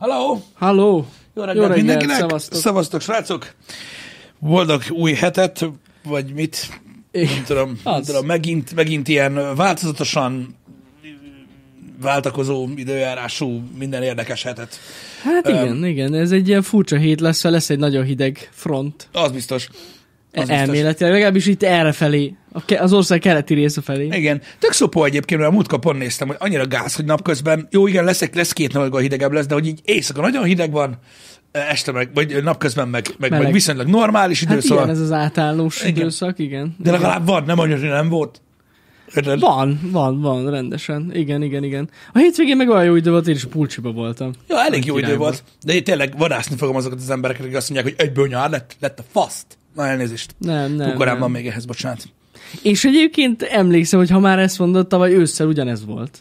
Halló! Halló! Jó reggelt, Jó reggelt mindenkinek! Szevasztok. szevasztok, srácok! Boldog új hetet, vagy mit? Én nem tudom, nem tudom megint, megint ilyen változatosan váltakozó időjárású, minden érdekes hetet. Hát igen, um, igen, ez egy ilyen furcsa hét lesz, lesz egy nagyon hideg front. Az biztos. Az Elméletileg, biztos. legalábbis itt felé, az ország keleti része felé. Igen. Tök szopó egyébként, mert a múltkor pont néztem, hogy annyira gáz, hogy napközben, jó igen, lesz, lesz két nap, hidegebb lesz, de hogy így éjszaka nagyon hideg van, e, este meg, vagy napközben meg, meg, Meleg. meg viszonylag normális hát időszak. Hát igen, ez az átállós igen. időszak, igen. De legalább van, nem annyira nem volt. Ötled. Van, van, van, rendesen. Igen, igen, igen. A hétvégén meg olyan jó idő volt, én is pulcsiba voltam. Ja, elég jó idő volt. De én tényleg vadászni fogom azokat az embereket, akik azt mondják, hogy egyből nyár lett, lett a faszt. Na, elnézést. Nem, nem. Túl korábban nem. még ehhez, bocsánat. És egyébként emlékszem, hogy ha már ezt mondott, tavaly ősszel ugyanez volt.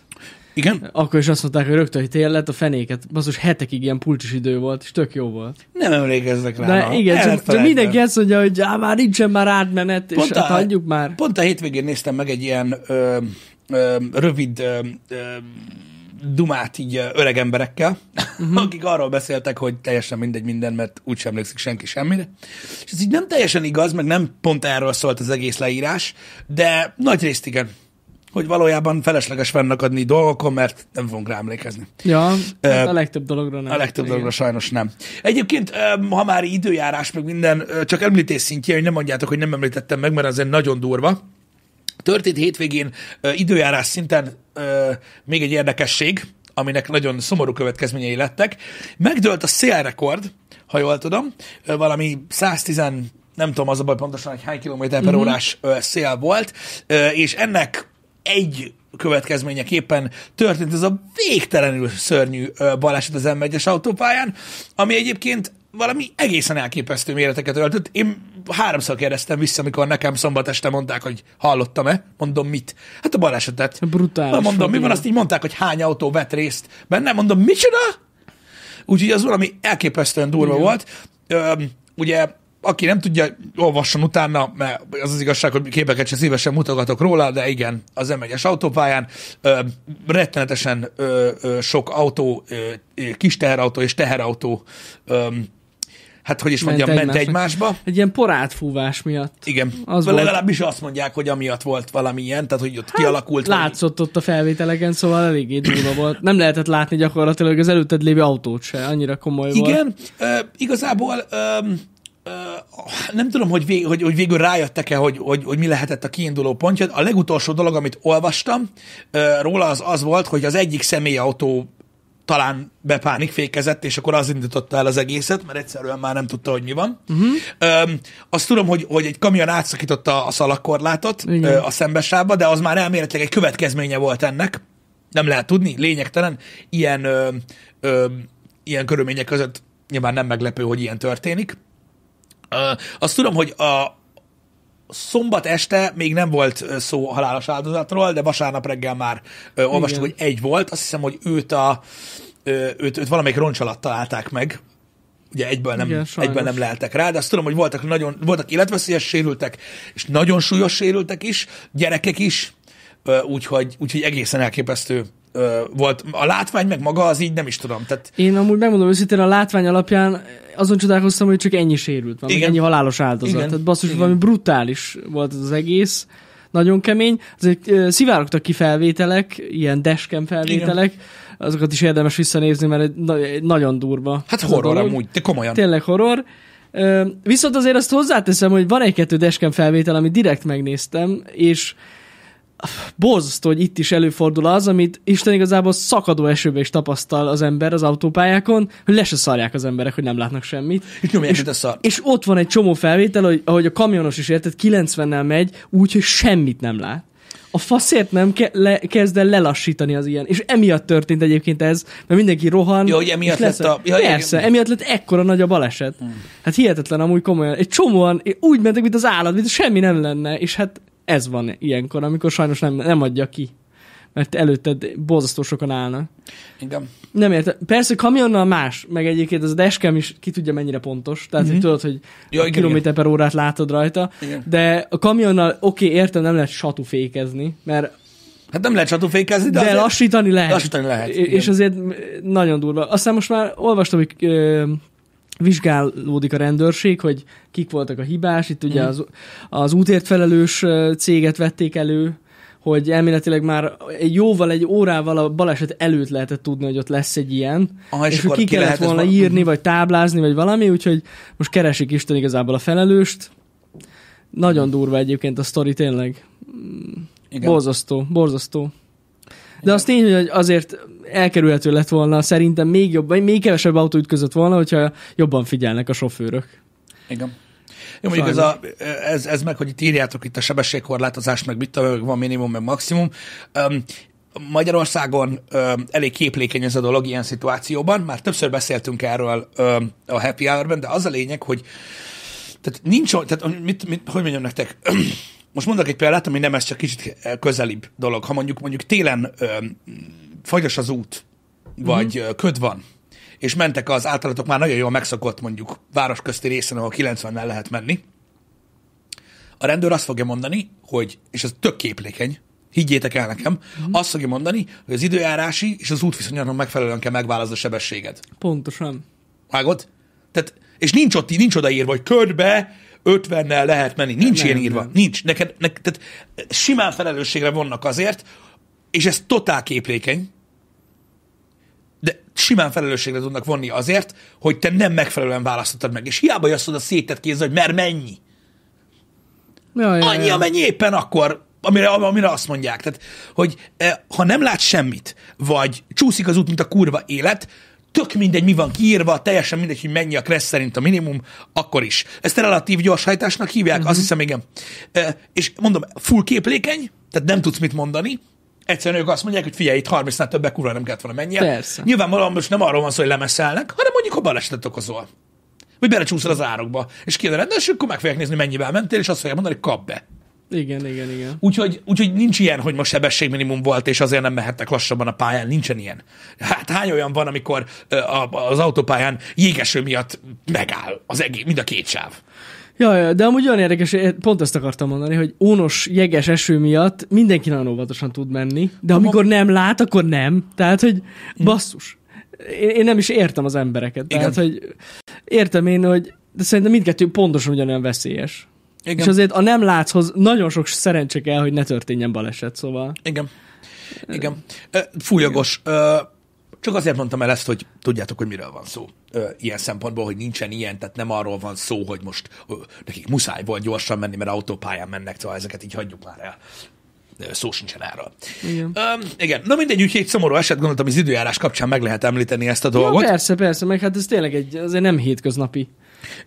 Igen? Akkor is azt mondták, hogy rögtön, hogy tél lett a fenéket. Basszus hetekig ilyen pulcsis idő volt, és tök jó volt. Nem emlékeznek rá. De na, igen, csak, csak mindenki azt mondja, hogy á, már nincsen már átmenet, pont és hát a, hát hagyjuk már. Pont a hétvégén néztem meg egy ilyen ö, ö, rövid ö, ö, dumát így öreg emberekkel, uh-huh. akik arról beszéltek, hogy teljesen mindegy minden, mert sem emlékszik senki semmire. És ez így nem teljesen igaz, meg nem pont erről szólt az egész leírás, de nagy részt igen hogy valójában felesleges fennakadni dolgokon, mert nem fogunk rá emlékezni. Ja, uh, hát a legtöbb dologra nem. A legtöbb igen. dologra sajnos nem. Egyébként, ha már időjárás, meg minden, csak említés szintje, hogy nem mondjátok, hogy nem említettem meg, mert azért nagyon durva Történt hétvégén ö, időjárás szinten ö, még egy érdekesség, aminek nagyon szomorú következményei lettek. Megdőlt a szélrekord, ha jól tudom, ö, valami 110 nem tudom, az a baj pontosan, hogy hány kilométer per mhm. órás mm-hmm. szél volt, és ennek egy következményeképpen történt ez a végtelenül szörnyű baleset az M1-es autópályán, ami egyébként valami egészen elképesztő méreteket öltött. Én háromszor kérdeztem vissza, amikor nekem szombat este mondták, hogy hallottam-e, mondom mit. Hát a balesetet. Brutális. Na, mondom, mi van, azt így mondták, hogy hány autó vett részt benne, mondom, micsoda? Úgyhogy az valami elképesztően durva Igen. volt. Ö, ugye, aki nem tudja, olvasson utána, mert az az igazság, hogy képeket sem szívesen mutogatok róla, de igen, az m autópályán ö, rettenetesen ö, ö, sok autó, ö, kis teherautó és teherautó ö, hát hogy is ment mondjam, ment egymásba. egymásba. Egy ilyen porátfúvás miatt. Igen, az volt. legalábbis azt mondják, hogy amiatt volt valami ilyen, tehát hogy ott hát, kialakult. Látszott valami. ott a felvételeken, szóval eléggé durva volt. Nem lehetett látni gyakorlatilag az előtted lévő autót se, annyira komoly Igen, volt. Igen, uh, igazából um, nem tudom, hogy, vég, hogy, hogy végül rájöttek-e, hogy, hogy, hogy mi lehetett a kiinduló pontja. A legutolsó dolog, amit olvastam róla, az az volt, hogy az egyik személyautó talán bepánik fékezett és akkor az indította el az egészet, mert egyszerűen már nem tudta, hogy mi van. Uh-huh. Mhm. Ö, azt tudom, hogy, hogy egy kamion átszakította a szalagkorlátot ö, a szembesába, de az már elméletileg egy következménye volt ennek. Nem lehet tudni, lényegtelen. Ilyen, ö, ö, ilyen körülmények között nyilván nem meglepő, hogy ilyen történik. Ö, azt tudom, hogy a, szombat este még nem volt szó halálos áldozatról, de vasárnap reggel már ö, olvastuk, Igen. hogy egy volt. Azt hiszem, hogy őt a ö, őt, őt valamelyik roncs alatt találták meg, ugye egyből nem, Igen, egyből nem leltek rá, de azt tudom, hogy voltak, nagyon, voltak életveszélyes sérültek, és nagyon súlyos sérültek is, gyerekek is, úgyhogy, úgyhogy egészen elképesztő ö, volt. A látvány meg maga az így nem is tudom. Tehát... Én amúgy megmondom őszintén, a látvány alapján azon csodálkoztam, hogy csak ennyi sérült van, Igen. ennyi halálos áldozat. Igen. Tehát basszus, Igen. valami brutális volt az egész nagyon kemény. Azért szivárogtak ki felvételek, ilyen deskem felvételek, Igen. azokat is érdemes visszanézni, mert egy, egy nagyon durva. Hát horror amúgy, de komolyan. Tényleg horror. Viszont azért azt hozzáteszem, hogy van egy-kettő deskem felvétel, amit direkt megnéztem, és borzasztó, hogy itt is előfordul az, amit Isten igazából szakadó esőbe is tapasztal az ember az autópályákon, hogy le se szarják az emberek, hogy nem látnak semmit. És nyomják és, a És ott van egy csomó felvétel, hogy, ahogy a kamionos is érted, 90-nel megy, úgyhogy semmit nem lát a faszért nem ke- le- kezd el lelassítani az ilyen. És emiatt történt egyébként ez, mert mindenki rohan. Jó, hogy emiatt lesz lett a... Ja, persze, igen. emiatt lett ekkora nagy a baleset. Hmm. Hát hihetetlen amúgy komolyan. Egy csomóan úgy mentek, mint az állat, mint semmi nem lenne. És hát ez van ilyenkor, amikor sajnos nem, nem adja ki mert előtted borzasztó sokan állnak. Igen. Nem értem. Persze kamionnal más, meg egyébként az a dashcam is ki tudja mennyire pontos, tehát mm-hmm. hogy mhm. tudod, hogy ja, igen, kilométer per órát látod rajta, igen. de a kamionnal oké, okay, értem, nem lehet satufékezni, mert Hát nem lehet satufékezni, de, de lassítani lehet. Lassítani lehet. Igen. És azért nagyon durva. Aztán most már olvastam, hogy vizsgálódik a rendőrség, hogy kik voltak a hibás. Itt ugye mhm. az, az útért felelős céget vették elő, hogy elméletileg már egy jóval, egy órával a baleset előtt lehetett tudni, hogy ott lesz egy ilyen, Aha, és, és akkor ki, ki kellett volna írni, mhm. vagy táblázni, vagy valami, úgyhogy most keresik Isten igazából a felelőst. Nagyon mhm. durva egyébként a sztori, tényleg. Mm, Igen. Borzasztó, borzasztó. De az tény, hogy azért elkerülhető lett volna szerintem még jobban, még kevesebb autó ütközött volna, hogyha jobban figyelnek a sofőrök. Igen. Jó, mondjuk ez, a, ez, ez meg, hogy itt írjátok itt a sebességkorlátozás, meg mit tudom, van minimum, meg maximum. Um, Magyarországon ö, elég képlékeny ez a dolog ilyen szituációban, már többször beszéltünk erről ö, a Happy Hour-ben, de az a lényeg, hogy tehát nincs, tehát mit, mit, hogy mondjam nektek, most mondok egy példát, ami nem ez, csak kicsit eh, közelibb dolog. Ha mondjuk mondjuk télen ö, fagyos az út, vagy mm-hmm. köd van, és mentek az általatok már nagyon jól megszokott mondjuk városközti részen, ahol 90-nel lehet menni, a rendőr azt fogja mondani, hogy, és ez tök képlékeny, higgyétek el nekem, mm-hmm. azt fogja mondani, hogy az időjárási és az útviszonyon megfelelően kell megválaszni a sebességed. Pontosan. Vágod? Tehát, és nincs ott, nincs odaírva, hogy ködbe. 50-nel lehet menni. Nincs nem, ilyen írva. Nem. Nincs. Neked, ne, tehát simán felelősségre vonnak azért, és ez totál képlékeny, de simán felelősségre tudnak vonni azért, hogy te nem megfelelően választottad meg. És hiába jasszod a szétett kézzel, hogy mert mennyi. Ja, ja, Annyi, ja. amennyi éppen akkor, amire, amire azt mondják. Tehát, hogy eh, ha nem lát semmit, vagy csúszik az út, mint a kurva élet, tök mindegy, mi van kiírva, teljesen mindegy, hogy mennyi a kressz szerint a minimum, akkor is. Ezt relatív hajtásnak hívják, uh-huh. azt hiszem, igen. E, és mondom, full képlékeny, tehát nem tudsz mit mondani, egyszerűen ők azt mondják, hogy figyelj, itt 30-nál többek kurva nem kellett volna mennie. Persze. Nyilvánvalóan most nem arról van szó, hogy lemeszelnek, hanem mondjuk, ha balesetet okozol. Vagy belecsúszol az árokba, és kiadod, és akkor meg fogják nézni, mennyivel mentél, és azt fogják mondani, hogy kap be. Igen, igen, igen. Úgyhogy, úgyhogy nincs ilyen, hogy most sebességminimum volt, és azért nem mehettek lassabban a pályán, nincsen ilyen. Hát hány olyan van, amikor az autópályán jégeső miatt megáll az egész, mind a két sáv. Ja, ja, de amúgy olyan érdekes, pont ezt akartam mondani, hogy ónos, jeges eső miatt mindenki nagyon óvatosan tud menni, de amikor nem lát, akkor nem. Tehát, hogy hm. basszus. Én, én nem is értem az embereket. Igen. Tehát, hogy értem én, hogy de szerintem mindkettő pontosan ugyanolyan veszélyes. Igen. És azért a nem látszhoz nagyon sok szerencse kell, hogy ne történjen baleset, szóval. Igen. Igen. Fújogos. Igen. Csak azért mondtam el ezt, hogy tudjátok, hogy miről van szó. Ilyen szempontból, hogy nincsen ilyen, tehát nem arról van szó, hogy most nekik muszáj volt gyorsan menni, mert autópályán mennek, szóval ezeket így hagyjuk már el szó sincsen erről. Igen. Um, igen. Na mindegy, úgyhogy egy szomorú eset, gondoltam, az időjárás kapcsán meg lehet említeni ezt a dolgot. Ja, persze, persze, meg hát ez tényleg egy, azért nem hétköznapi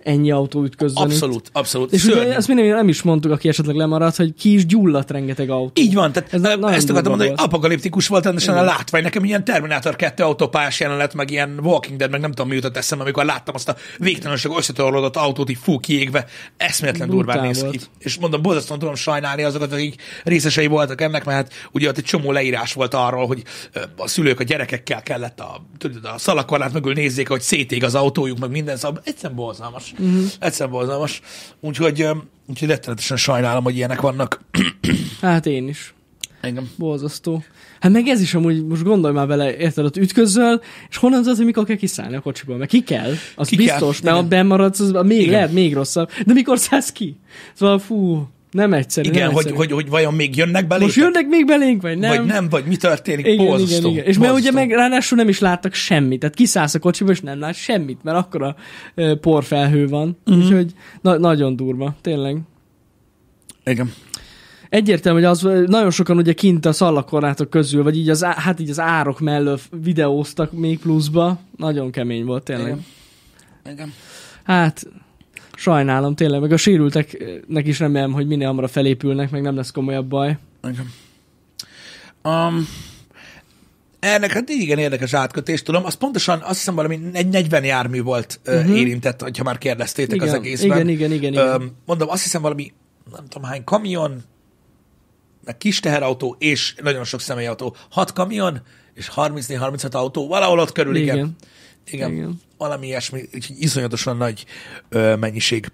ennyi autó ütközben. Abszolút, itt. abszolút. És szörny. ugye ezt minden nem is mondtuk, aki esetleg lemaradt, hogy ki is gyulladt rengeteg autó. Így van, tehát Ez e- ezt akartam mondani, hogy apokaliptikus volt rendesen a látvány. Nekem ilyen Terminátor 2 autópás jelenet, meg ilyen Walking Dead, meg nem tudom, mi jutott eszembe, amikor láttam azt a végtelenség összetorlódott autót, így fú kiégve, eszméletlen durván néz ki. És mondom, borzasztóan tudom sajnálni azokat, akik részesei voltak ennek, mert hát ugye ott egy csomó leírás volt arról, hogy a szülők a gyerekekkel kellett a, tudod, a szalakorlát mögül nézzék, hogy szétég az autójuk, meg minden, szab. Szóval egyszerűen borzalmas. Mm. Egyszer borzalmas. Úgyhogy, úgyhogy rettenetesen sajnálom, hogy ilyenek vannak. Hát én is. Engem. Borzasztó. Hát meg ez is amúgy, most gondolj már vele, érted, ott ütközöl, és honnan az, hogy mikor kell kiszállni a kocsiból? Mert ki kell, az ki biztos, kell. mert ha bemaradsz, az még Igen. lehet még rosszabb. De mikor szállsz ki? Szóval fú, nem egyszerű. Igen, nem hogy, egyszerű. Hogy, hogy, hogy vajon még jönnek belénk? Most jönnek még belénk, vagy nem? Vagy nem, vagy mi történik? Igen, Bolzasztó. igen, igen. És mert ugye meg ráadásul nem is láttak semmit. Tehát kiszállsz a kocsiba, és nem lát semmit, mert akkor a porfelhő van. Uh-huh. Úgyhogy na- nagyon durva, tényleg. Igen. Egyértelmű, hogy az, nagyon sokan ugye kint a szallakorlátok közül, vagy így az, hát így az árok mellől videóztak még pluszba. Nagyon kemény volt, tényleg. Igen. Igen. Hát, sajnálom tényleg, meg a sérülteknek is remélem, hogy minél hamarabb felépülnek, meg nem lesz komolyabb baj. Igen. Um, ennek hát igen érdekes átkötést tudom. Az pontosan azt hiszem valami 40 jármű volt uh-huh. érintett, ha már kérdeztétek igen, az egészben. Igen, igen, igen. igen. Um, mondom, azt hiszem valami nem tudom hány kamion, meg kis teherautó és nagyon sok személyautó. Hat kamion és 30 36 autó, valahol ott körül, igen. igen. Igen. Igen. Valami ilyesmi, úgyhogy iszonyatosan nagy ö, mennyiség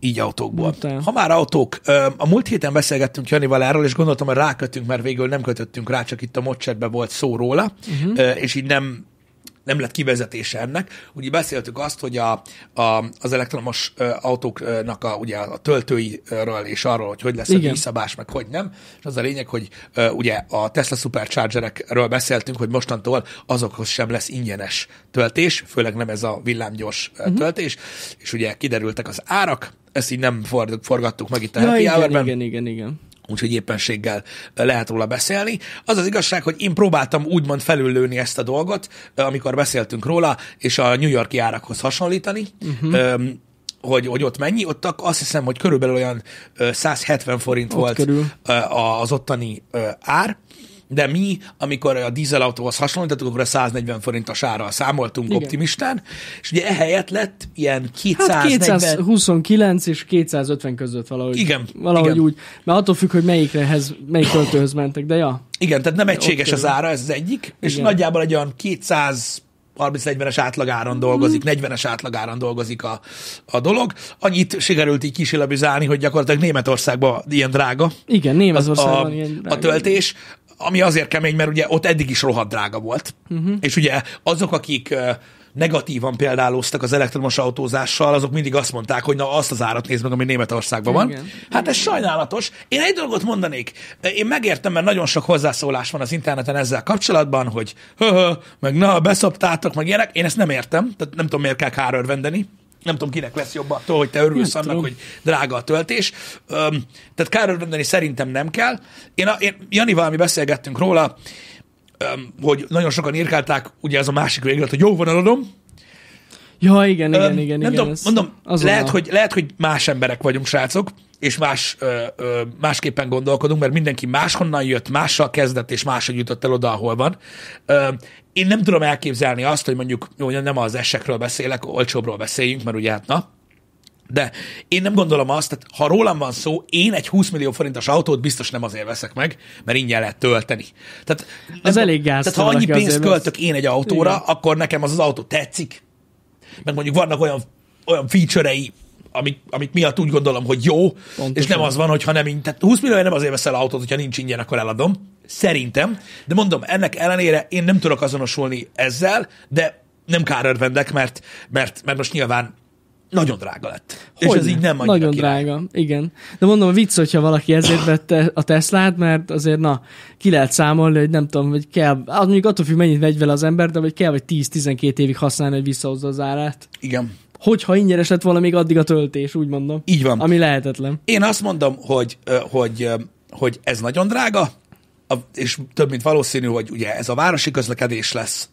így autókból. Után. Hát, ha már autók, a múlt héten beszélgettünk Janival erről, és gondoltam, hogy rákötünk, mert végül nem kötöttünk rá, csak itt a mocsetben volt szó róla, uh-huh. és így nem nem lett kivezetése ennek. Ugye beszéltük azt, hogy a, a, az elektromos autóknak a, ugye a töltőiről és arról, hogy hogy lesz Igen. a díjszabás, meg hogy nem. És az a lényeg, hogy ugye a Tesla Superchargerekről beszéltünk, hogy mostantól azokhoz sem lesz ingyenes töltés, főleg nem ez a villámgyors uh-huh. töltés, és ugye kiderültek az árak, ezt így nem forgattuk meg itt a ja, Happy igen, hour igen, igen, igen, igen úgyhogy éppenséggel lehet róla beszélni. Az az igazság, hogy én próbáltam úgymond felüllőni ezt a dolgot, amikor beszéltünk róla, és a New Yorki árakhoz hasonlítani, uh-huh. hogy, hogy ott mennyi, ott azt hiszem, hogy körülbelül olyan 170 forint ott volt körül. az ottani ár, de mi, amikor a dízelautóhoz hasonlítottuk, akkor a 140 forint a sárral számoltunk Igen. optimistán, és ugye ehelyett lett ilyen 240... Hát 229 és 250 között valahogy. Igen. Valahogy Igen. úgy. Mert attól függ, hogy melyikrehez, melyik költőhöz mentek, de ja. Igen, tehát nem egységes az ára, ez az egyik, és Igen. nagyjából egy olyan 200 30-40-es átlagáron dolgozik, mm. 40-es átlagáron dolgozik a, a dolog. Annyit sikerült így kísérlebizálni, hogy gyakorlatilag Németországban ilyen drága. Igen, Németországban a, ilyen drága. A töltés ami azért kemény, mert ugye ott eddig is rohadt drága volt. Uh-huh. És ugye azok, akik negatívan példálóztak az elektromos autózással, azok mindig azt mondták, hogy na azt az árat nézd meg, ami Németországban van. Igen. Hát ez sajnálatos. Én egy dolgot mondanék. Én megértem, mert nagyon sok hozzászólás van az interneten ezzel kapcsolatban, hogy höhö, meg na, beszoptátok, meg ilyenek. Én ezt nem értem, tehát nem tudom, miért kell kárörvendeni nem tudom, kinek lesz jobb attól, hogy te örülsz nem annak, tudom. hogy drága a töltés. Öm, tehát kárörvendeni szerintem nem kell. Én, a, én Janival mi beszélgettünk róla, öm, hogy nagyon sokan írkálták, ugye ez a másik véglet, hogy jó van, eladom. Ja, igen, igen, öm, igen. Nem igen, tudom, mondom, lehet hogy, lehet, hogy más emberek vagyunk, srácok, és más, ö, ö, másképpen gondolkodunk, mert mindenki máshonnan jött, mással kezdett, és máshogy jutott el oda, ahol van. Ö, én nem tudom elképzelni azt, hogy mondjuk, jó, nem az esekről beszélek, olcsóbról beszéljünk, mert ugye hát na, de én nem gondolom azt, tehát ha rólam van szó, én egy 20 millió forintos autót biztos nem azért veszek meg, mert ingyen lehet tölteni. Tehát, nem, elég gáz. Tehát ha annyi pénzt költök az... én egy autóra, Igen. akkor nekem az az autó tetszik. Meg mondjuk vannak olyan, olyan feature-ei, amik, amik miatt úgy gondolom, hogy jó, Pontosan. és nem az van, hogyha nem így, tehát 20 millió nem azért veszel autót, hogyha nincs ingyen, akkor eladom. Szerintem. De mondom, ennek ellenére én nem tudok azonosulni ezzel, de nem örvendek, mert, mert, mert most nyilván nagyon drága lett. Hogy és ez így nem annyira Nagyon király. drága, igen. De mondom, a vicc, hogyha valaki ezért vette a Teslát, mert azért na, ki lehet számolni, hogy nem tudom, hogy kell, az mondjuk attól függ, mennyit vegy vele az ember, de hogy kell vagy 10-12 évig használni, hogy visszahozza az árát. Igen hogyha ingyenes lett volna még addig a töltés, úgy mondom. Így van. Ami lehetetlen. Én azt mondom, hogy, hogy, hogy ez nagyon drága, és több mint valószínű, hogy ugye ez a városi közlekedés lesz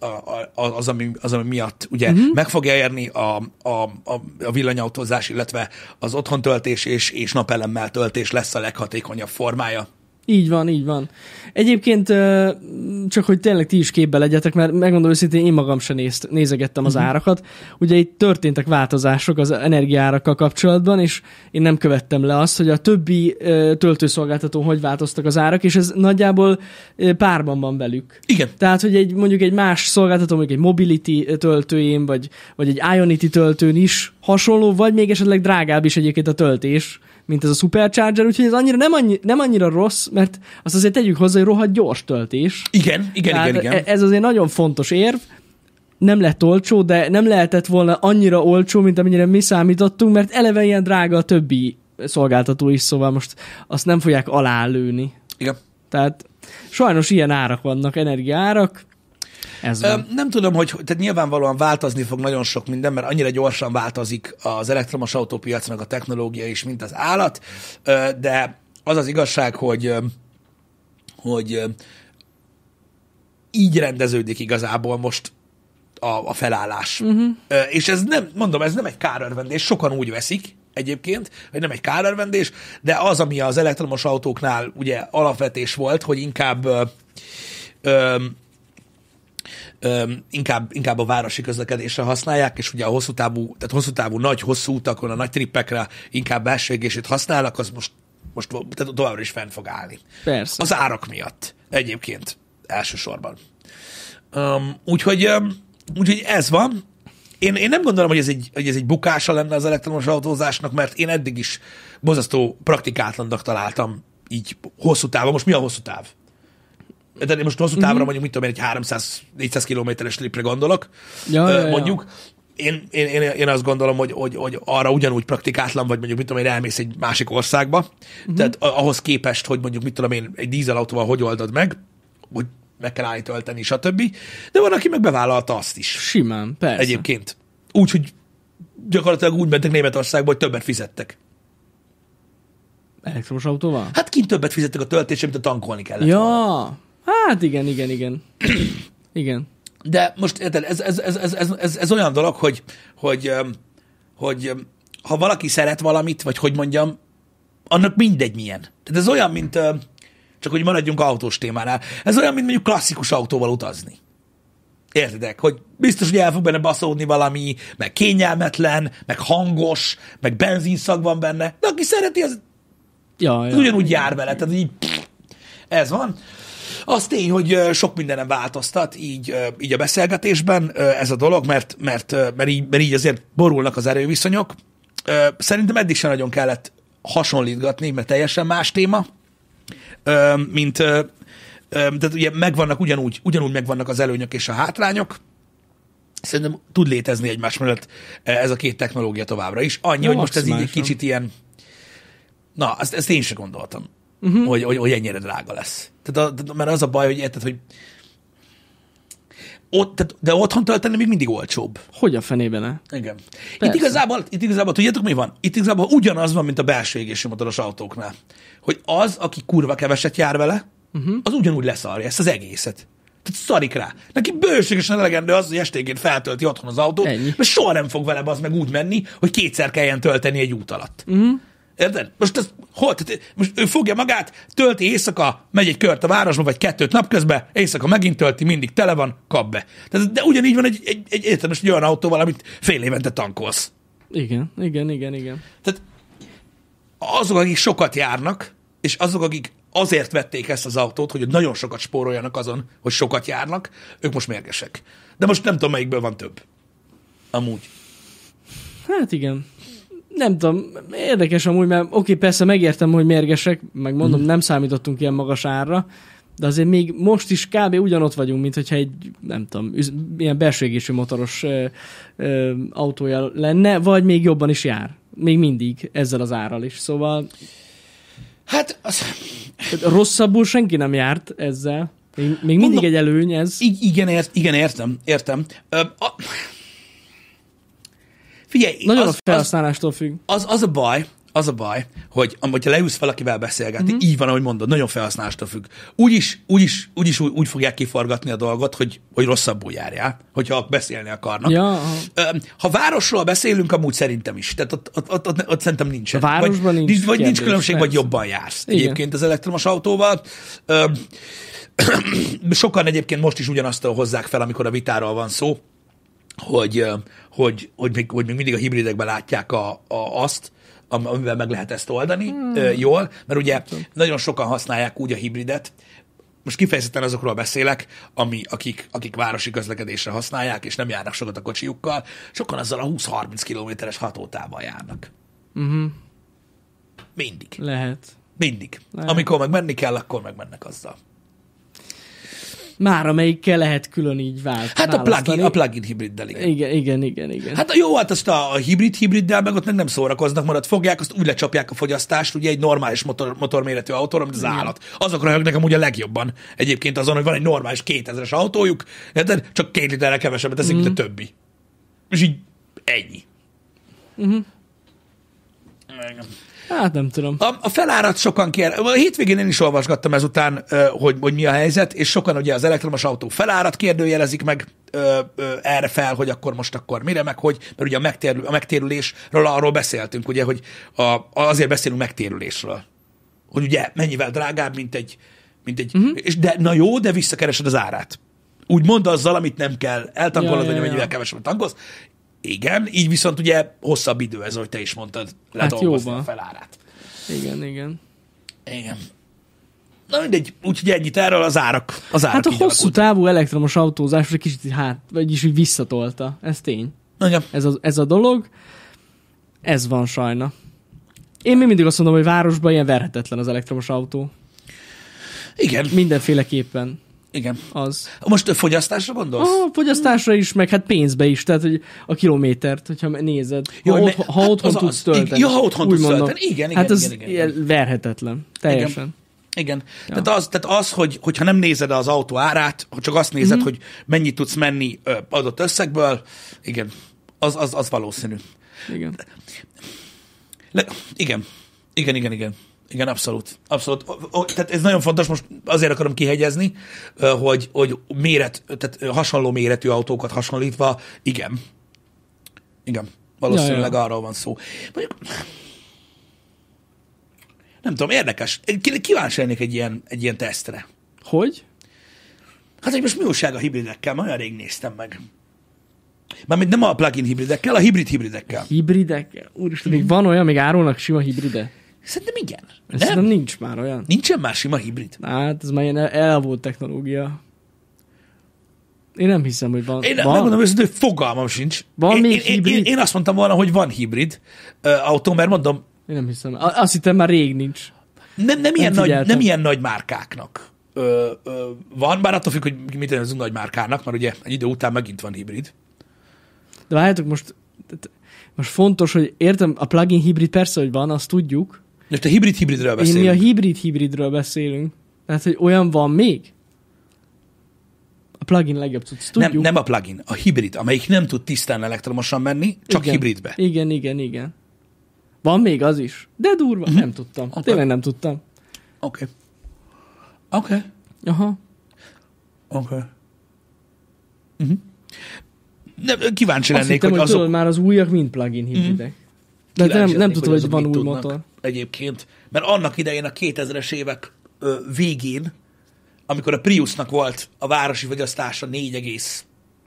az, ami, az, ami miatt ugye uh-huh. meg fogja érni a, a, a, a villanyautózás, illetve az otthontöltés és, és napelemmel töltés lesz a leghatékonyabb formája így van, így van. Egyébként csak, hogy tényleg ti is képbe legyetek, mert megmondom őszintén, én magam sem nézt, nézegettem az uh-huh. árakat. Ugye itt történtek változások az energiárakkal kapcsolatban, és én nem követtem le azt, hogy a többi töltőszolgáltató hogy változtak az árak, és ez nagyjából párban van velük. Igen. Tehát, hogy egy, mondjuk egy más szolgáltató, mondjuk egy Mobility töltőjén, vagy, vagy egy Ionity töltőn is hasonló, vagy még esetleg drágább is egyébként a töltés, mint ez a Supercharger, úgyhogy ez annyira nem, annyi, nem annyira rossz, mert azt azért tegyük hozzá, hogy rohadt gyors töltés. Igen, igen, Tehát igen, igen. E- ez azért nagyon fontos érv, nem lett olcsó, de nem lehetett volna annyira olcsó, mint amennyire mi számítottunk, mert eleve ilyen drága a többi szolgáltató is, szóval most azt nem fogják alálőni. Igen. Tehát sajnos ilyen árak vannak, energiárak. Ez van. Nem tudom, hogy tehát nyilvánvalóan változni fog nagyon sok minden, mert annyira gyorsan változik az elektromos autópiac, meg a technológia is, mint az állat, de az az igazság, hogy hogy így rendeződik igazából most a, a felállás. Uh-huh. És ez nem, mondom, ez nem egy kárörvendés, sokan úgy veszik, egyébként, hogy nem egy kárörvendés, de az, ami az elektromos autóknál ugye alapvetés volt, hogy inkább ö, ö, öm, inkább, inkább a városi közlekedésre használják, és ugye a hosszú távú, tehát hosszú távú nagy, hosszú utakon, a nagy trippekre inkább belsőgését használnak, az most, most tehát továbbra is fenn fog állni. Persze. Az árak miatt egyébként elsősorban. Um, úgyhogy, um, úgyhogy ez van. Én, én nem gondolom, hogy ez, egy, hogy ez egy bukása lenne az elektromos autózásnak, mert én eddig is bozasztó praktikátlannak találtam így hosszú távon. Most mi a hosszú táv? de most hosszú távra mhm. mondjuk, mit tudom én, egy 300-400 kilométeres lépre gondolok, ja, ja, ja, mondjuk, én, én, én, én azt gondolom, hogy, hogy, hogy arra ugyanúgy praktikátlan vagy, mondjuk, mit tudom én, elmész egy másik országba, uh-huh. tehát ahhoz képest, hogy mondjuk, mit tudom én, egy dízelautóval hogy oldod meg, hogy meg kell állni tölteni, stb. De van, aki meg bevállalta azt is. Simán, persze. Egyébként. Úgy, hogy gyakorlatilag úgy mentek Németországba, hogy többet fizettek. Elektromos autóval? Hát kint többet fizettek a töltésre, mint a tankolni kellett. Ja, Hát igen, igen, igen. igen. De most érted, ez, ez, ez, ez, ez, ez, ez olyan dolog, hogy, hogy, hogy ha valaki szeret valamit, vagy hogy mondjam, annak mindegy milyen. Tehát ez olyan, mint, csak hogy maradjunk autós témánál, ez olyan, mint mondjuk klasszikus autóval utazni. Értedek, hogy biztos, hogy el fog benne baszódni valami, meg kényelmetlen, meg hangos, meg benzinszag van benne, de aki szereti, az, ja, ja, ugyanúgy jár vele, tehát így pff, ez van. Az tény, hogy sok mindenem változtat így, így a beszélgetésben ez a dolog, mert, mert, mert, így, mert így azért borulnak az erőviszonyok. Szerintem eddig sem nagyon kellett hasonlítgatni, mert teljesen más téma, mint, tehát ugye megvannak ugyanúgy, ugyanúgy megvannak az előnyök és a hátrányok, szerintem tud létezni egymás mellett ez a két technológia továbbra is. Annyi, no, hogy most ez így egy kicsit ilyen... Na, ezt, ezt én sem gondoltam uh-huh. hogy, hogy, hogy ennyire drága lesz. Tehát a, mert az a baj, hogy érted, hogy ott, tehát, de otthon tölteni még mindig olcsóbb. Hogy a fenében ne? Igen. Persze. Itt igazából, itt igazából, tudjátok mi van? Itt igazából ugyanaz van, mint a belső égési motoros autóknál. Hogy az, aki kurva keveset jár vele, uh-huh. az ugyanúgy leszarja ezt az egészet. Tehát szarik rá. Neki bőségesen elegendő az, hogy estégén feltölti otthon az autót, Ennyi. mert soha nem fog vele az meg úgy menni, hogy kétszer kelljen tölteni egy út alatt. Uh-huh. Érted? Most ez hol? Tehát eh, most ő fogja magát, tölti éjszaka, megy egy kört a városba, vagy kettőt napközben, éjszaka megint tölti, mindig tele van, kap be. Tehát, de ugyanígy van egy, egy, egy, érted, most egy olyan autóval, amit fél évente tankolsz. Igen, igen, igen, igen. Tehát azok, akik sokat járnak, és azok, akik azért vették ezt az autót, hogy nagyon sokat spóroljanak azon, hogy sokat járnak, ők most mérgesek. De most nem tudom, melyikből van több. Amúgy. Hát igen nem tudom, érdekes amúgy, mert oké, persze megértem, hogy mérgesek, meg mondom, mm. nem számítottunk ilyen magas árra, de azért még most is kb. ugyanott vagyunk, mint hogyha egy, nem tudom, ilyen belségésű motoros ö, ö, autója lenne, vagy még jobban is jár. Még mindig ezzel az árral is. Szóval... Hát... Az... Rosszabbul senki nem járt ezzel. Még, még mindig Mondom, egy előny ez. Igen, ért, igen értem, értem. Ö, a Figyelj, Nagyon az, a felhasználástól függ. Az, az a baj, az a baj, hogy ha leülsz valakivel beszélgetni, mm-hmm. így van, ahogy mondod, nagyon felhasználástól függ. Úgyis, úgyis, úgyis úgy, úgy fogják kiforgatni a dolgot, hogy, hogy rosszabbul járják, hogyha beszélni akarnak. Ja. Ha városról beszélünk, amúgy szerintem is. Tehát ott, ott, ott, ott, ott szerintem nincsen. A városban vagy, nincs, vagy kérdés, nincs különbség, persze. vagy jobban jársz Igen. egyébként az elektromos autóval. Sokan egyébként most is ugyanazt hozzák fel, amikor a vitáról van szó hogy, hogy, hogy, még, hogy még mindig a hibridekben látják a, a, azt, amivel meg lehet ezt oldani hmm. jól, mert ugye nagyon sokan használják úgy a hibridet, most kifejezetten azokról beszélek, ami, akik, akik városi közlekedésre használják, és nem járnak sokat a kocsiukkal, sokan azzal a 20-30 kilométeres hatótával járnak. Uh-huh. Mindig. Lehet. Mindig. Lehet. Amikor meg menni kell, akkor meg mennek azzal már amelyikkel lehet külön így vált. Hát a plug-in, a plug-in hibriddel, igen. Igen, igen, igen, igen. Hát jó, hát azt a, a hibrid hibriddel meg ott meg nem szórakoznak, marad fogják, azt úgy lecsapják a fogyasztást, ugye egy normális motor, motorméretű autóra, mint az igen. állat. Azok nekem ugye a legjobban egyébként azon, hogy van egy normális 2000-es autójuk, de csak két literre kevesebbet teszik, mm. mint a mhm. többi. És így ennyi. Mm-hmm. Igen. Hát nem tudom. A, a felárat sokan kér. A hétvégén én is olvasgattam ezután, hogy, hogy mi a helyzet, és sokan ugye az elektromos autó felárat kérdőjelezik meg ö, ö, erre fel, hogy akkor most akkor mire, meg hogy, mert ugye a, megtérül, a megtérülésről arról beszéltünk, ugye, hogy a, azért beszélünk megtérülésről. Hogy ugye mennyivel drágább, mint egy, mint egy uh-huh. és de, na jó, de visszakeresed az árát. Úgy mondd azzal, amit nem kell, eltankolod, ja, ja, ja. vagy mennyivel kevesebb tankolsz, igen, így viszont ugye hosszabb idő ez, ahogy te is mondtad, hát ledolgozni hát a felárát. Igen, igen. Igen. Na mindegy, úgyhogy ennyit erről az árak. Az árak hát a hosszú alakult. távú elektromos autózás egy kicsit hát, vagyis úgy visszatolta, ez tény. Igen. Ez a, ez a dolog, ez van sajna. Én még mindig azt mondom, hogy városban ilyen verhetetlen az elektromos autó. Igen. Mindenféleképpen. Igen. Az. Most fogyasztásra gondolsz? A fogyasztásra is, meg hát pénzbe is, tehát hogy a kilométert, hogyha nézed. Jó, Ha, Jó, otth- ha otthon az tudsz az, tölteni. Jó, ha otthon tudsz mondom, tölteni. Igen, igen, hát igen, az igen, igen. verhetetlen, teljesen. Igen. Igen. Ja. Tehát, az, tehát az, hogy hogyha nem nézed az autó árát, ha csak azt nézed, mm-hmm. hogy mennyit tudsz menni adott összegből, igen, az, az, az valószínű. Igen. Le, igen. Igen, igen, igen. Igen, abszolút. abszolút. Tehát ez nagyon fontos, most azért akarom kihegyezni, hogy, hogy méret, tehát hasonló méretű autókat hasonlítva, igen. Igen, valószínűleg ja, ja. arról van szó. Mondjuk, nem tudom, érdekes. Kíváncsi lennék egy ilyen, egy ilyen tesztre. Hogy? Hát, hogy most mi újság a hibridekkel? Olyan rég néztem meg. Mármint nem a plug-in hibridekkel, a hibrid hibridekkel. Hibridekkel? Úristen, még van olyan, még árulnak sima hibride? Szerintem igen. Nem? Szerintem nincs már olyan. Nincsen már sima hibrid. Hát ez már ilyen elavult technológia. Én nem hiszem, hogy van. Én van. megmondom őszintén, hogy fogalmam sincs. Van én, még én, hibrid? Én, én azt mondtam volna, hogy van hibrid uh, autó, mert mondom... Én nem hiszem. Azt hittem már rég nincs. Nem, nem, nem, ilyen, nagy, nem ilyen nagy márkáknak ö, ö, van, bár attól függ, hogy mit az nagy márkának, mert ugye egy idő után megint van hibrid. De várjátok, most, most fontos, hogy értem, a plugin hibrid persze, hogy van, azt tudjuk, most a hibrid-hibridről beszélünk. Én mi a hibrid-hibridről beszélünk. Tehát, hogy olyan van még? A plugin legjobb tudsz, tudjuk. Nem, nem a plugin, a hibrid, amelyik nem tud tisztán elektromosan menni, csak igen. hibridbe. Igen, igen, igen. Van még az is. De durva. Mm-hmm. Nem tudtam. Okay. Tényleg nem tudtam. Oké. Okay. Oké. Okay. Aha. Oké. Okay. Mm-hmm. Nem, kíváncsi Azt lennék, hittem, hogy, hogy azok... tudod, már az újak mind plugin mhm. hibridek. Mm-hmm. De nem, nem tudom, hogy van új motor. Egyébként, mert annak idején a 2000-es évek ö, végén, amikor a Priusnak volt a városi fogyasztása 4,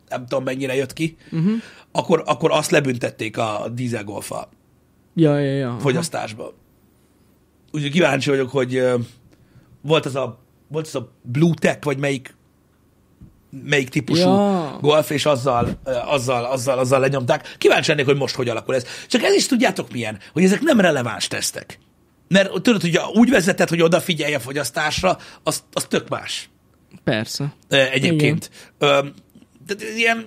nem tudom mennyire jött ki, uh-huh. akkor, akkor azt lebüntették a dízelgolfa ja, ja, ja. fogyasztásba. Úgyhogy kíváncsi vagyok, hogy ö, volt az a volt az a Blue Tech, vagy melyik melyik típusú ja. golf, és azzal, azzal, azzal, azzal lenyomták. Kíváncsi lennék, hogy most hogy alakul ez. Csak ez is tudjátok milyen, hogy ezek nem releváns tesztek. Mert tudod, hogy úgy vezetett, hogy odafigyelje a fogyasztásra, az, az tök más. Persze. Egyébként. Igen tehát ilyen